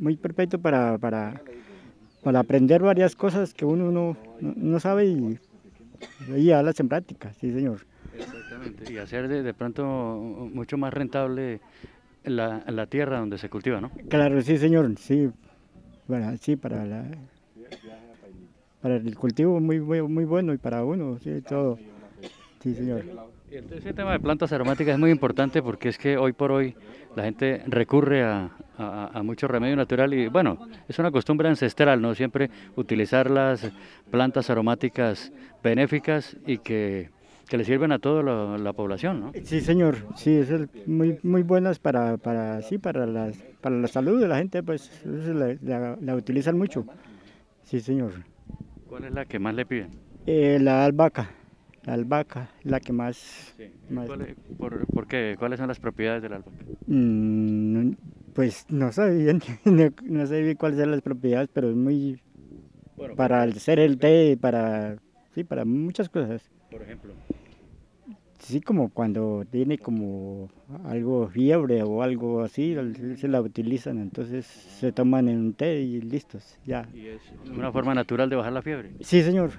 muy perfecto para, para, para aprender varias cosas que uno no, no sabe y, y las en práctica, sí señor. Exactamente, y hacer de, de pronto mucho más rentable la, tierra donde se cultiva, ¿no? Claro, sí señor, sí, bueno, sí, para, la, para el cultivo muy, muy, muy bueno y para uno, sí, todo, sí señor. Entonces, el tema de plantas aromáticas es muy importante porque es que hoy por hoy la gente recurre a, a, mucho remedio natural y bueno, es una costumbre ancestral, ¿no? Siempre utilizar las plantas aromáticas benéficas y que, le sirven a toda la, población, ¿no? Sí, señor, sí, es muy, muy buenas para, para, sí, para, las, para la salud de la gente, pues la, utilizan mucho. Sí, señor. ¿Cuál es la que más le piden? Eh, la albahaca la albahaca, la que más... Sí. por, qué? ¿Cuáles son las propiedades de la albahaca? Mm, pues no sé no, no sabía cuáles son las propiedades, pero es muy... Bueno, para hacer el té, para... Sí, para muchas cosas. Por ejemplo. Sí, como cuando tiene como algo fiebre o algo así, se la utilizan, entonces se toman en un té y listos, ya. ¿Y es una forma natural de bajar la fiebre? Sí, señor,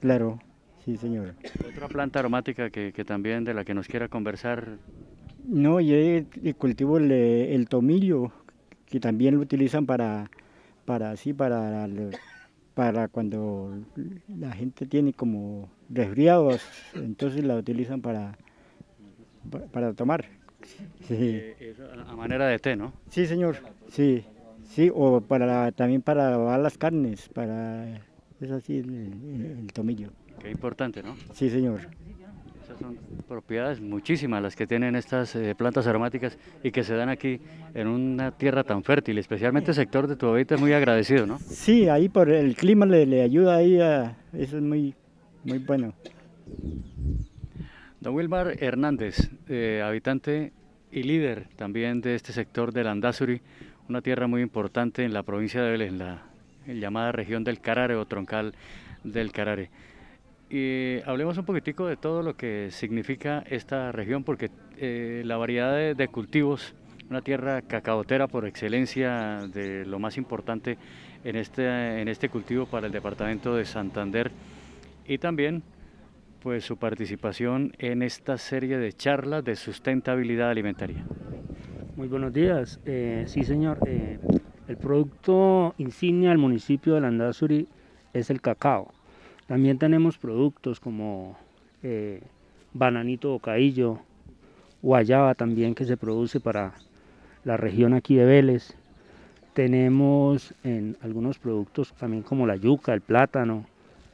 claro, sí, señor. ¿Otra planta aromática que, que también de la que nos quiera conversar no, yo cultivo el, eh, el, tomillo, que también lo utilizan para, para así, para, para cuando la gente tiene como resfriados, entonces la utilizan para, para tomar. Sí. Eh, a manera de té, ¿no? Sí, señor, sí, sí, o para, también para lavar las carnes, para, es así el tomillo. Qué importante, ¿no? Sí, señor son propiedades muchísimas las que tienen estas eh, plantas aromáticas y que se dan aquí en una tierra tan fértil, especialmente el sector de Tuavita es muy agradecido, ¿no? Sí, ahí por el clima le, ayuda ahí, eso es muy, muy bueno. Don Wilmar Hernández, eh, habitante y líder también de este sector del Andazuri, una tierra muy importante en la provincia de Vélez, en la llamada región del Carare o troncal del Carare. Y hablemos un poquitico de todo lo que significa esta región, porque eh, la variedad de, cultivos, una tierra cacaotera por excelencia, de lo más importante en este, en este cultivo para el departamento de Santander, y también pues su participación en esta serie de charlas de sustentabilidad alimentaria. Muy buenos días, eh, sí señor, eh, el producto insignia del municipio de Landazuri es el cacao también tenemos productos como eh, bananito bocadillo, guayaba también que se produce para la región aquí de Vélez. Tenemos en algunos productos también como la yuca, el plátano,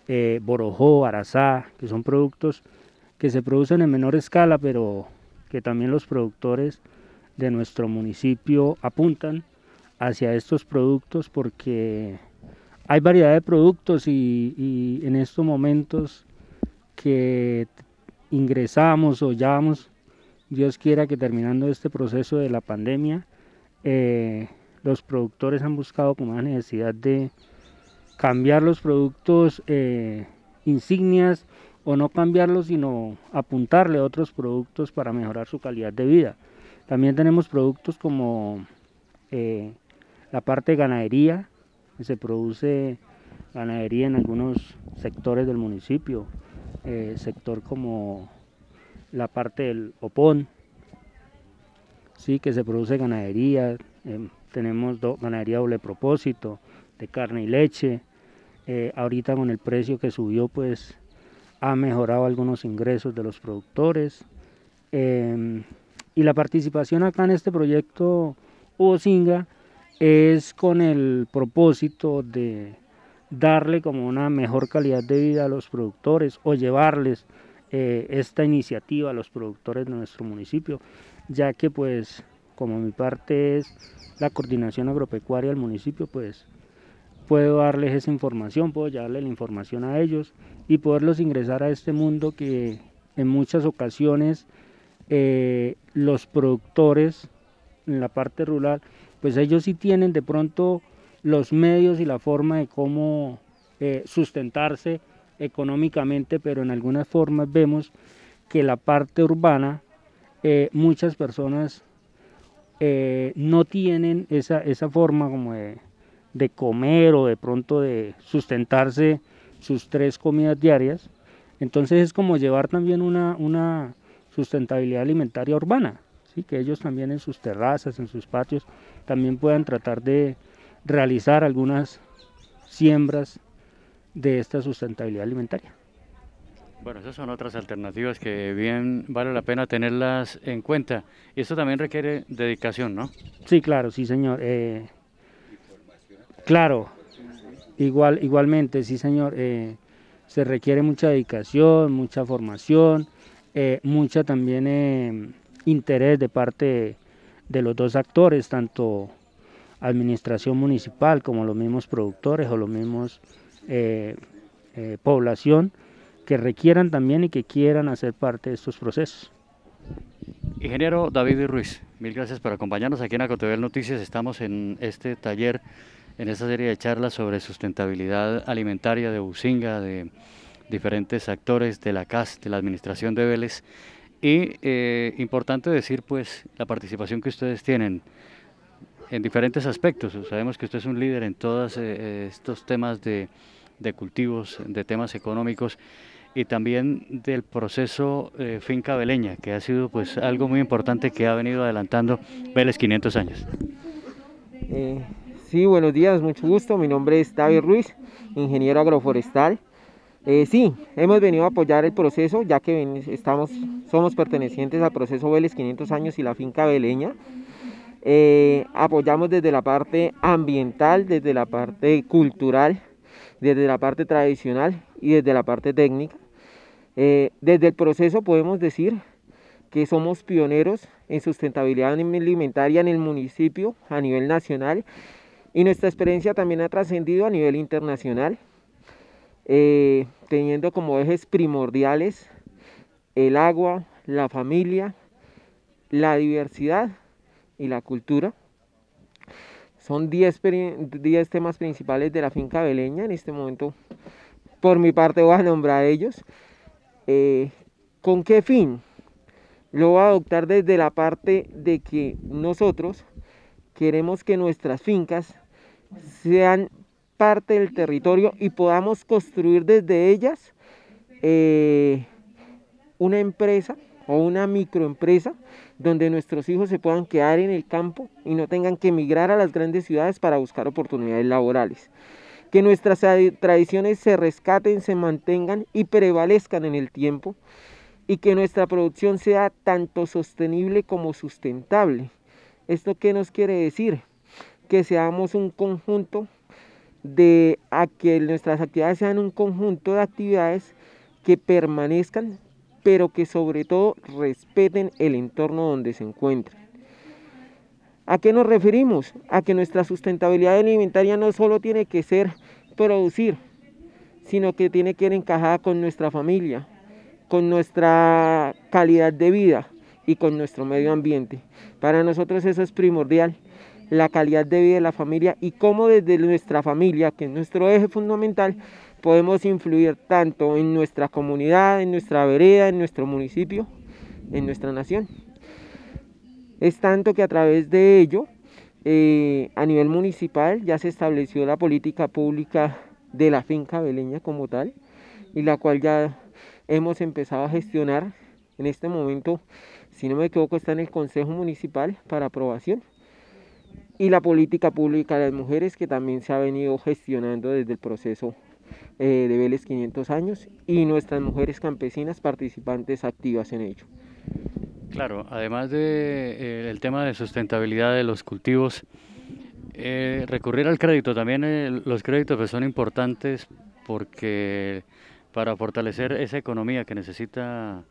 eh, borojó, arazá, que son productos que se producen en menor escala, pero que también los productores de nuestro municipio apuntan hacia estos productos porque hay variedad de productos y, en estos momentos que ingresamos o ya vamos, Dios quiera que terminando este proceso de la pandemia, eh, los productores han buscado como una necesidad de cambiar los productos eh, insignias o no cambiarlos, sino apuntarle a otros productos para mejorar su calidad de vida. También tenemos productos como eh, la parte de ganadería, se produce ganadería en algunos sectores del municipio, eh, sector como la parte del Opón, sí, que se produce ganadería, em, tenemos ganadería doble propósito, de carne y leche, eh, ahorita con el precio que subió pues ha mejorado algunos ingresos de los productores em, y la participación acá en este proyecto Hugo Singa es con el propósito de darle como una mejor calidad de vida a los productores o llevarles eh, esta iniciativa a los productores de nuestro municipio, ya que pues como mi parte es la coordinación agropecuaria del municipio, pues puedo darles esa información, puedo darle la información a ellos y poderlos ingresar a este mundo que en muchas ocasiones eh, los productores en la parte rural pues ellos sí tienen de pronto los medios y la forma de cómo eh, sustentarse económicamente, pero en algunas formas vemos que la parte urbana, eh, muchas personas eh, no tienen esa, forma como de, comer o de pronto de sustentarse sus tres comidas diarias. Entonces es como llevar también una, sustentabilidad alimentaria urbana, ¿sí? que ellos también en sus terrazas, en sus patios, también puedan tratar de realizar algunas siembras de esta sustentabilidad alimentaria. Bueno, esas son otras alternativas que bien vale la pena tenerlas en cuenta. Y esto también requiere dedicación, ¿no? Sí, claro, sí, señor. Eh, claro, igual, igualmente, sí, señor. Eh, se requiere mucha dedicación, mucha formación, eh, mucha también eh, interés de parte de los dos actores, tanto administración municipal como los mismos productores o los mismos eh, eh, población que requieran también y que quieran hacer parte de estos procesos. Ingeniero David Ruiz, mil gracias por acompañarnos aquí en Acotevel Noticias. Estamos en este taller, en esta serie de charlas sobre sustentabilidad alimentaria de usinga de diferentes actores de la CAS, de la Administración de Vélez. Y eh, importante decir, pues, la participación que ustedes tienen en diferentes aspectos. Sabemos que usted es un líder en todos eh, estos temas de, cultivos, de temas económicos y también del proceso eh, Finca veleña, que ha sido pues algo muy importante que ha venido adelantando Vélez 500 años. sí, buenos días, mucho gusto. Mi nombre es David Ruiz, ingeniero agroforestal. Eh, sí, hemos venido a apoyar el proceso, ya que estamos, somos pertenecientes al proceso Vélez 500 años y la finca veleña. Eh, apoyamos desde la parte ambiental, desde la parte cultural, desde la parte tradicional y desde la parte técnica. Eh, desde el proceso podemos decir que somos pioneros en sustentabilidad alimentaria en el municipio a nivel nacional y nuestra experiencia también ha trascendido a nivel internacional. Eh, teniendo como ejes primordiales el agua, la familia, la diversidad y la cultura. Son 10 temas principales de la finca beleña. En este momento, por mi parte, voy a nombrar ellos. Eh, ¿Con qué fin? Lo voy a adoptar desde la parte de que nosotros queremos que nuestras fincas sean parte del territorio y podamos construir desde ellas eh, una empresa o una microempresa donde nuestros hijos se puedan quedar en el campo y no tengan que emigrar a las grandes ciudades para buscar oportunidades laborales. Que nuestras tradiciones se rescaten, se mantengan y prevalezcan en el tiempo y que nuestra producción sea tanto sostenible como sustentable. ¿Esto qué nos quiere decir? Que seamos un conjunto de a que nuestras actividades sean un conjunto de actividades que permanezcan, pero que sobre todo respeten el entorno donde se encuentran. ¿A qué nos referimos? A que nuestra sustentabilidad alimentaria no solo tiene que ser producir, sino que tiene que ir encajada con nuestra familia, con nuestra calidad de vida y con nuestro medio ambiente. Para nosotros eso es primordial la calidad de vida de la familia y cómo desde nuestra familia, que es nuestro eje fundamental, podemos influir tanto en nuestra comunidad, en nuestra vereda, en nuestro municipio, en nuestra nación. Es tanto que a través de ello, eh, a nivel municipal ya se estableció la política pública de la finca beleña como tal, y la cual ya hemos empezado a gestionar en este momento, si no me equivoco, está en el Consejo Municipal para aprobación y la política pública de las mujeres que también se ha venido gestionando desde el proceso eh, de Vélez 500 años y nuestras mujeres campesinas participantes activas en ello. Claro, además del eh, tema de sustentabilidad de los cultivos, eh, recurrir al crédito, también los créditos pues, son importantes porque para fortalecer esa economía que necesita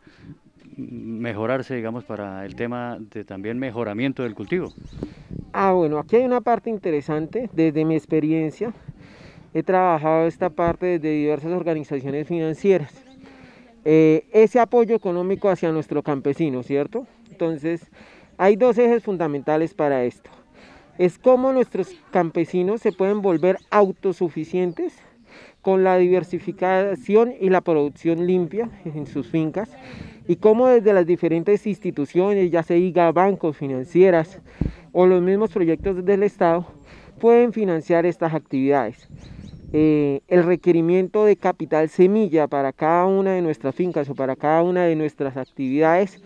mejorarse, digamos, para el tema de también mejoramiento del cultivo? Ah, bueno, aquí hay una parte interesante desde mi experiencia. He trabajado esta parte desde diversas organizaciones financieras. Eh, ese apoyo económico hacia nuestro campesino, ¿cierto? Entonces, hay dos ejes fundamentales para esto. Es cómo nuestros campesinos se pueden volver autosuficientes con la diversificación y la producción limpia en sus fincas y cómo desde las diferentes instituciones, ya sea diga bancos, financieras o los mismos proyectos del Estado, pueden financiar estas actividades. Eh, el requerimiento de capital semilla para cada una de nuestras fincas o para cada una de nuestras actividades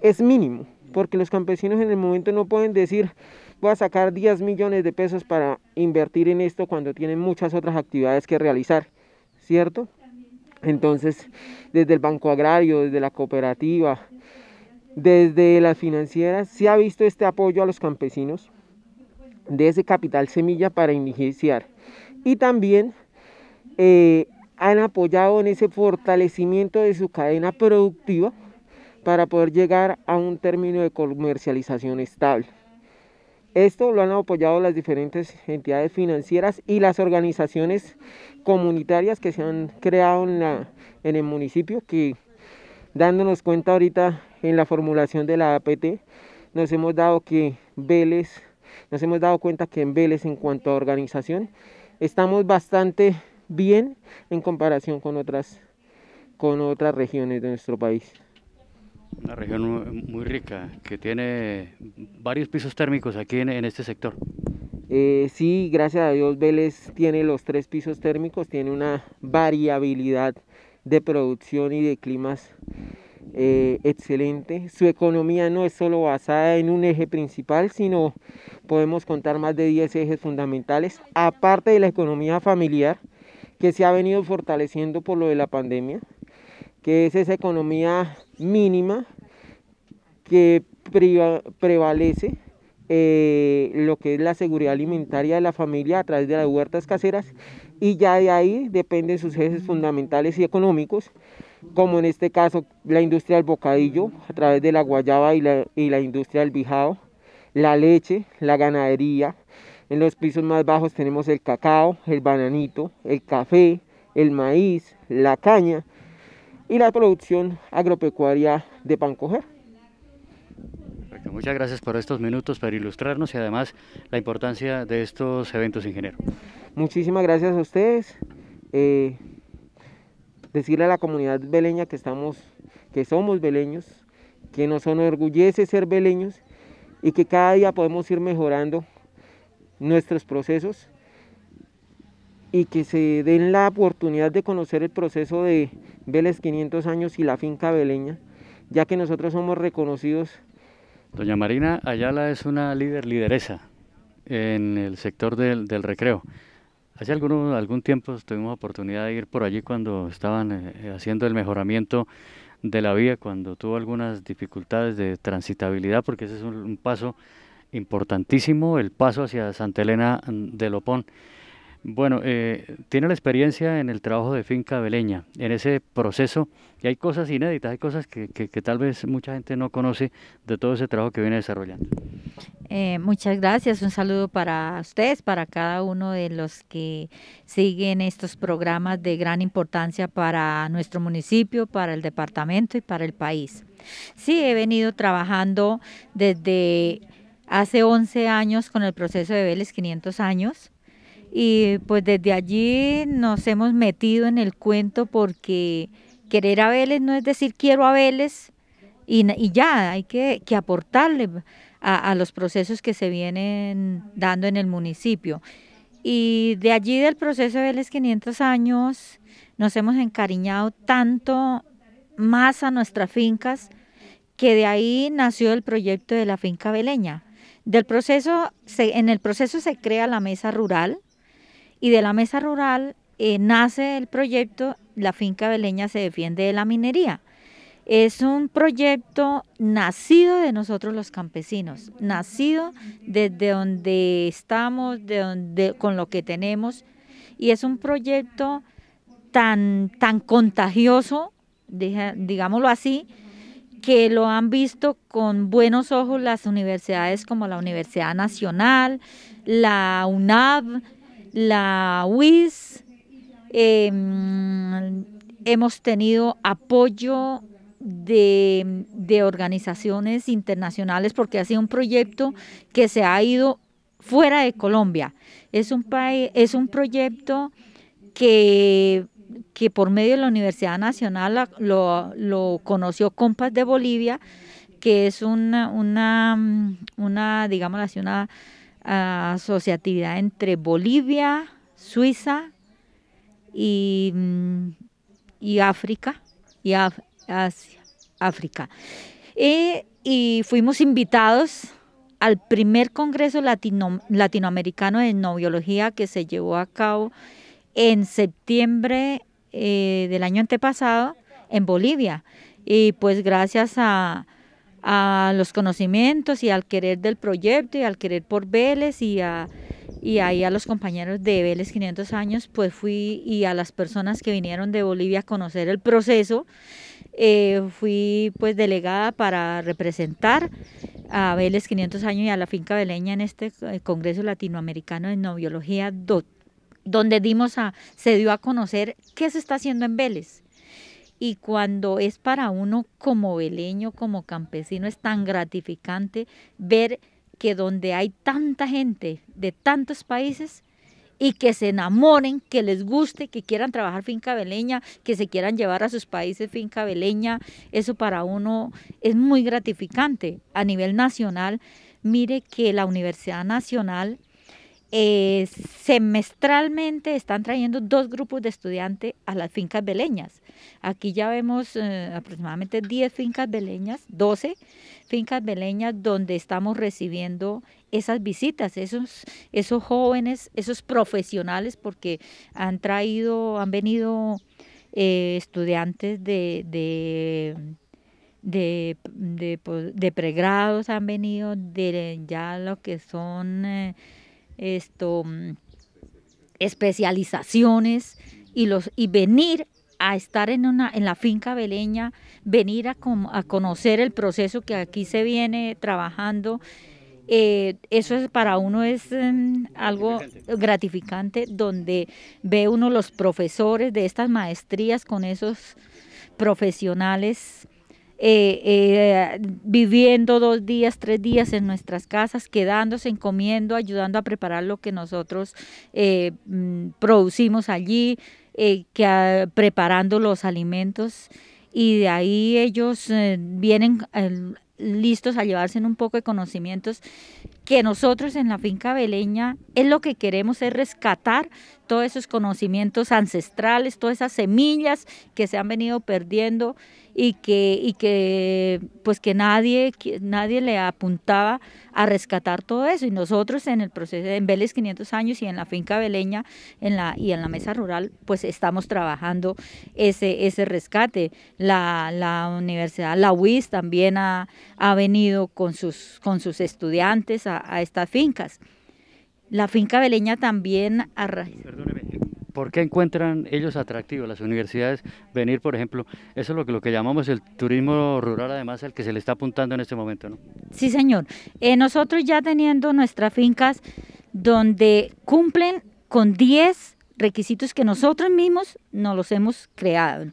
es mínimo, porque los campesinos en el momento no pueden decir, voy a sacar 10 millones de pesos para invertir en esto cuando tienen muchas otras actividades que realizar, ¿cierto? Entonces, desde el Banco Agrario, desde la cooperativa, desde las financieras, se ha visto este apoyo a los campesinos de ese capital semilla para iniciar. Y también eh, han apoyado en ese fortalecimiento de su cadena productiva para poder llegar a un término de comercialización estable. Esto lo han apoyado las diferentes entidades financieras y las organizaciones comunitarias que se han creado en, el municipio, que dándonos cuenta ahorita en la formulación de la APT, nos hemos dado que nos hemos dado cuenta que en Vélez en cuanto a organización estamos bastante bien en comparación con otras regiones de nuestro país. Una región muy rica, que tiene varios pisos térmicos aquí en, este sector. Eh, sí, gracias a Dios Vélez tiene los tres pisos térmicos, tiene una variabilidad de producción y de climas eh, excelente. Su economía no es solo basada en un eje principal, sino podemos contar más de 10 ejes fundamentales, aparte de la economía familiar que se ha venido fortaleciendo por lo de la pandemia que es esa economía mínima que prevalece eh, lo que es la seguridad alimentaria de la familia a través de las huertas caseras y ya de ahí dependen sus ejes fundamentales y económicos, como en este caso la industria del bocadillo a través de la guayaba y la, y la industria del bijao, la leche, la ganadería. En los pisos más bajos tenemos el cacao, el bananito, el café, el maíz, la caña y la producción agropecuaria de Pancoger. Muchas gracias por estos minutos para ilustrarnos y además la importancia de estos eventos, ingeniero. Muchísimas gracias a ustedes. Eh, decirle a la comunidad beleña que estamos, que somos beleños, que nos enorgullece ser beleños y que cada día podemos ir mejorando nuestros procesos y que se den la oportunidad de conocer el proceso de Vélez 500 años y la finca veleña, ya que nosotros somos reconocidos. Doña Marina Ayala es una líder lideresa en el sector del, recreo. Hace algún tiempo tuvimos oportunidad de ir por allí cuando estaban eh, haciendo el mejoramiento de la vía, cuando tuvo algunas dificultades de transitabilidad, porque ese es un paso importantísimo, el paso hacia Santa Elena mm, de Lopón. Bueno, eh, tiene la experiencia en el trabajo de finca beleña, en ese proceso, y hay cosas inéditas, hay cosas que, tal vez mucha gente no conoce de todo ese trabajo que viene desarrollando. Eh, muchas gracias, un saludo para ustedes, para cada uno de los que siguen estos programas de gran importancia para nuestro municipio, para el departamento y para el país. Sí, he venido trabajando desde hace 11 años con el proceso de Vélez 500 años y pues desde allí nos hemos metido en el cuento porque querer a Vélez no es decir quiero a Vélez y, ya, hay que, aportarle a, los procesos que se vienen dando en el municipio. Y de allí del proceso de Vélez 500 años nos hemos encariñado tanto más a nuestras fincas que de ahí nació el proyecto de la finca veleña. Del proceso, en el proceso se crea la mesa rural, y de la mesa rural eh, nace el proyecto La finca beleña se defiende de la minería. Es un proyecto nacido de nosotros los campesinos, nacido desde donde estamos, de donde, con lo que tenemos. Y es un proyecto tan, tan contagioso, digámoslo así, que lo han visto con buenos ojos las universidades como la Universidad Nacional, la UNAB, la UIS. Em, hemos tenido apoyo de, organizaciones internacionales porque ha sido un proyecto que se ha ido fuera de Colombia. Es un, es un proyecto que, por medio de la Universidad Nacional lo, conoció Compas de Bolivia, que es una, una, digamos así, una Ah, asociatividad entre Bolivia, Suiza y, mm, África, y África. Eh, y, fuimos invitados al primer Congreso Latino Latinoamericano de Noviología que se llevó a cabo en septiembre eh, del año antepasado en Bolivia. Y pues gracias a, a los conocimientos y al querer del proyecto y al querer por Vélez y a y ahí a los compañeros de Vélez 500 años, pues fui y a las personas que vinieron de Bolivia a conocer el proceso, eh, fui pues delegada para representar a Vélez 500 años y a la finca veleña en este eh, Congreso Latinoamericano de Noviología, donde dimos a, se dio a conocer qué se está haciendo en Vélez y cuando es para uno como veleño, como campesino, es tan gratificante ver que donde hay tanta gente de tantos países y que se enamoren, que les guste, que quieran trabajar finca veleña, que se quieran llevar a sus países finca veleña, eso para uno es muy gratificante. A nivel nacional, mire que la Universidad Nacional eh, semestralmente están trayendo dos grupos de estudiantes a las fincas beleñas. Aquí ya vemos eh, aproximadamente 10 fincas beleñas, 12 fincas beleñas donde estamos recibiendo esas visitas, esos, esos jóvenes, esos profesionales, porque han traído, han venido eh, estudiantes de, pues, de pregrados han venido de ya lo que son esto, mm, especializaciones y, los, y venir a estar en, una, en la finca beleña, venir a, a conocer el proceso que aquí se viene trabajando. Eh, eso es para uno es em, algo gratificante donde ve uno los profesores de estas maestrías con esos profesionales eh, eh, viviendo dos días, tres días en nuestras casas, quedándose, comiendo, ayudando a preparar lo que nosotros eh, mm, producimos allí, que, ah, preparando los alimentos. Y de ahí ellos vienen listos a llevarse un poco de conocimientos que nosotros en la finca beleña es lo que queremos es rescatar todos esos conocimientos ancestrales, todas esas semillas que se han venido perdiendo y que, y que pues que nadie, nadie le apuntaba a rescatar todo eso. Y nosotros en el proceso, en Vélez 500 años y en la finca veleña en la, y en la mesa rural, pues estamos trabajando ese, ese rescate. La, la universidad, la UIS también ha, venido con sus, con sus estudiantes a, estas fincas. La finca veleña también... Perdóneme, ¿Por qué encuentran ellos atractivos las universidades venir, por ejemplo? Eso es lo que, lo que llamamos el turismo rural, además, al que se le está apuntando en este momento, ¿no? Sí, señor. Eh, nosotros ya teniendo nuestras fincas donde cumplen con 10 requisitos que nosotros mismos nos los hemos creado.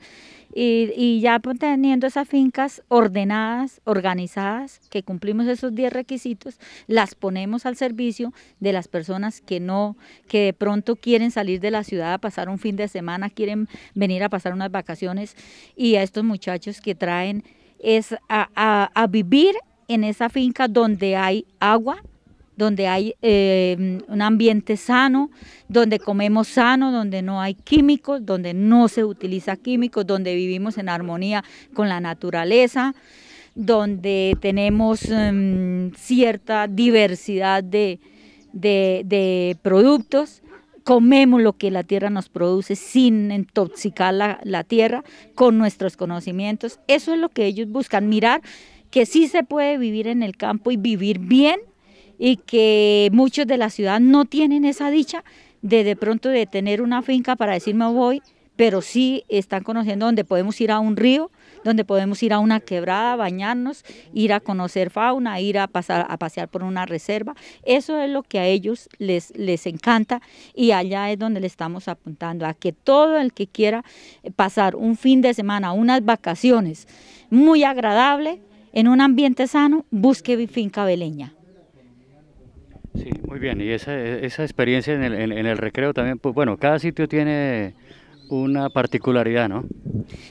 Y, ya pues, teniendo esas fincas ordenadas, organizadas, que cumplimos esos 10 requisitos, las ponemos al servicio de las personas que no, que de pronto quieren salir de la ciudad a pasar un fin de semana, quieren venir a pasar unas vacaciones, y a estos muchachos que traen es a, a, a vivir en esa finca donde hay agua, donde hay eh, un ambiente sano, donde comemos sano, donde no hay químicos, donde no se utiliza químicos, donde vivimos en armonía con la naturaleza, donde tenemos em, cierta diversidad de, productos. Comemos lo que la tierra nos produce sin intoxicar la, la tierra con nuestros conocimientos. Eso es lo que ellos buscan, mirar que sí se puede vivir en el campo y vivir bien y que muchos de la ciudad no tienen esa dicha de de pronto de tener una finca para decirme voy, pero sí están conociendo donde podemos ir a un río, donde podemos ir a una quebrada, bañarnos, ir a conocer fauna, ir a pasar a pasear por una reserva. Eso es lo que a ellos les, les encanta y allá es donde le estamos apuntando a que todo el que quiera eh, pasar un fin de semana, unas vacaciones muy agradable en un ambiente sano, busque finca beleña. Sí, muy bien. Y esa, esa experiencia en el, en, el recreo también, pues bueno, cada sitio tiene una particularidad, ¿no?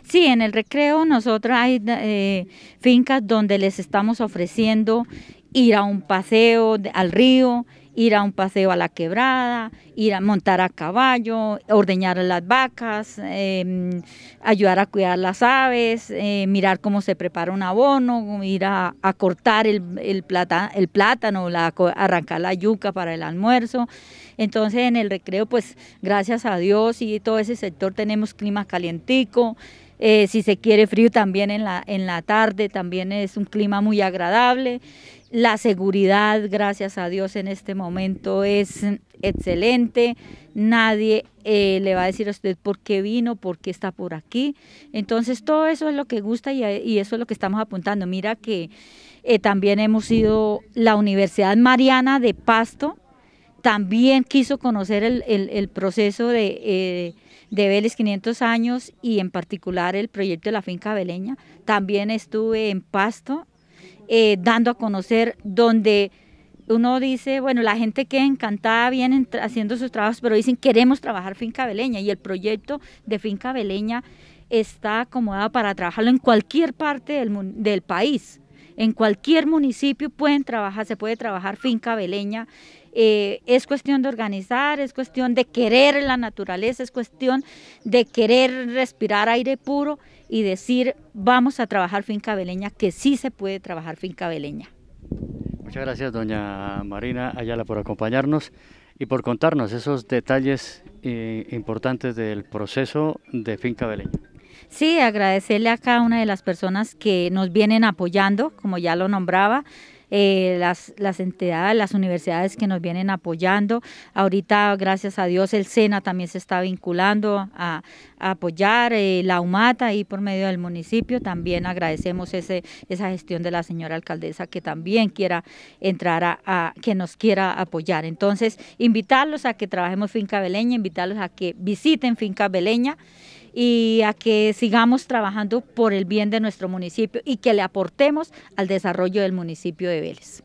Sí, en el recreo nosotros hay eh, fincas donde les estamos ofreciendo ir a un paseo al río, ir a un paseo a la quebrada, ir a montar a caballo, ordeñar las vacas, em, ayudar a cuidar las aves, eh, mirar cómo se prepara un abono, ir a, cortar el, plátano, arrancar la yuca para el almuerzo. Entonces en el recreo, pues gracias a Dios y todo ese sector tenemos clima calientico. Eh, si se quiere frío también en la, en la tarde, también es un clima muy agradable la seguridad, gracias a Dios, en este momento es excelente. Nadie eh, le va a decir a usted por qué vino, por qué está por aquí. Entonces, todo eso es lo que gusta y, eso es lo que estamos apuntando. Mira que eh, también hemos ido, la Universidad Mariana de Pasto, también quiso conocer el, proceso de, eh, Vélez 500 años y en particular el proyecto de la finca beleña. También estuve en Pasto eh, dando a conocer, donde uno dice, bueno, la gente queda encantada, viene haciendo sus trabajos, pero dicen, queremos trabajar Finca veleña y el proyecto de Finca veleña está acomodado para trabajarlo en cualquier parte del, país. En cualquier municipio pueden trabajar, se puede trabajar finca veleña, eh, es cuestión de organizar, es cuestión de querer la naturaleza, es cuestión de querer respirar aire puro y decir, vamos a trabajar finca veleña, que sí se puede trabajar finca veleña. Muchas gracias, doña Marina Ayala, por acompañarnos y por contarnos esos detalles eh, importantes del proceso de finca veleña. Sí, agradecerle a cada una de las personas que nos vienen apoyando, como ya lo nombraba, eh, las, las entidades, las universidades que nos vienen apoyando. Ahorita, gracias a Dios, el SENA también se está vinculando a, apoyar, eh, la UMATA y por medio del municipio. También agradecemos ese, esa gestión de la señora alcaldesa que también quiera entrar a, que nos quiera apoyar. Entonces, invitarlos a que trabajemos Finca Beleña, invitarlos a que visiten Finca Beleña y a que sigamos trabajando por el bien de nuestro municipio y que le aportemos al desarrollo del municipio de Vélez.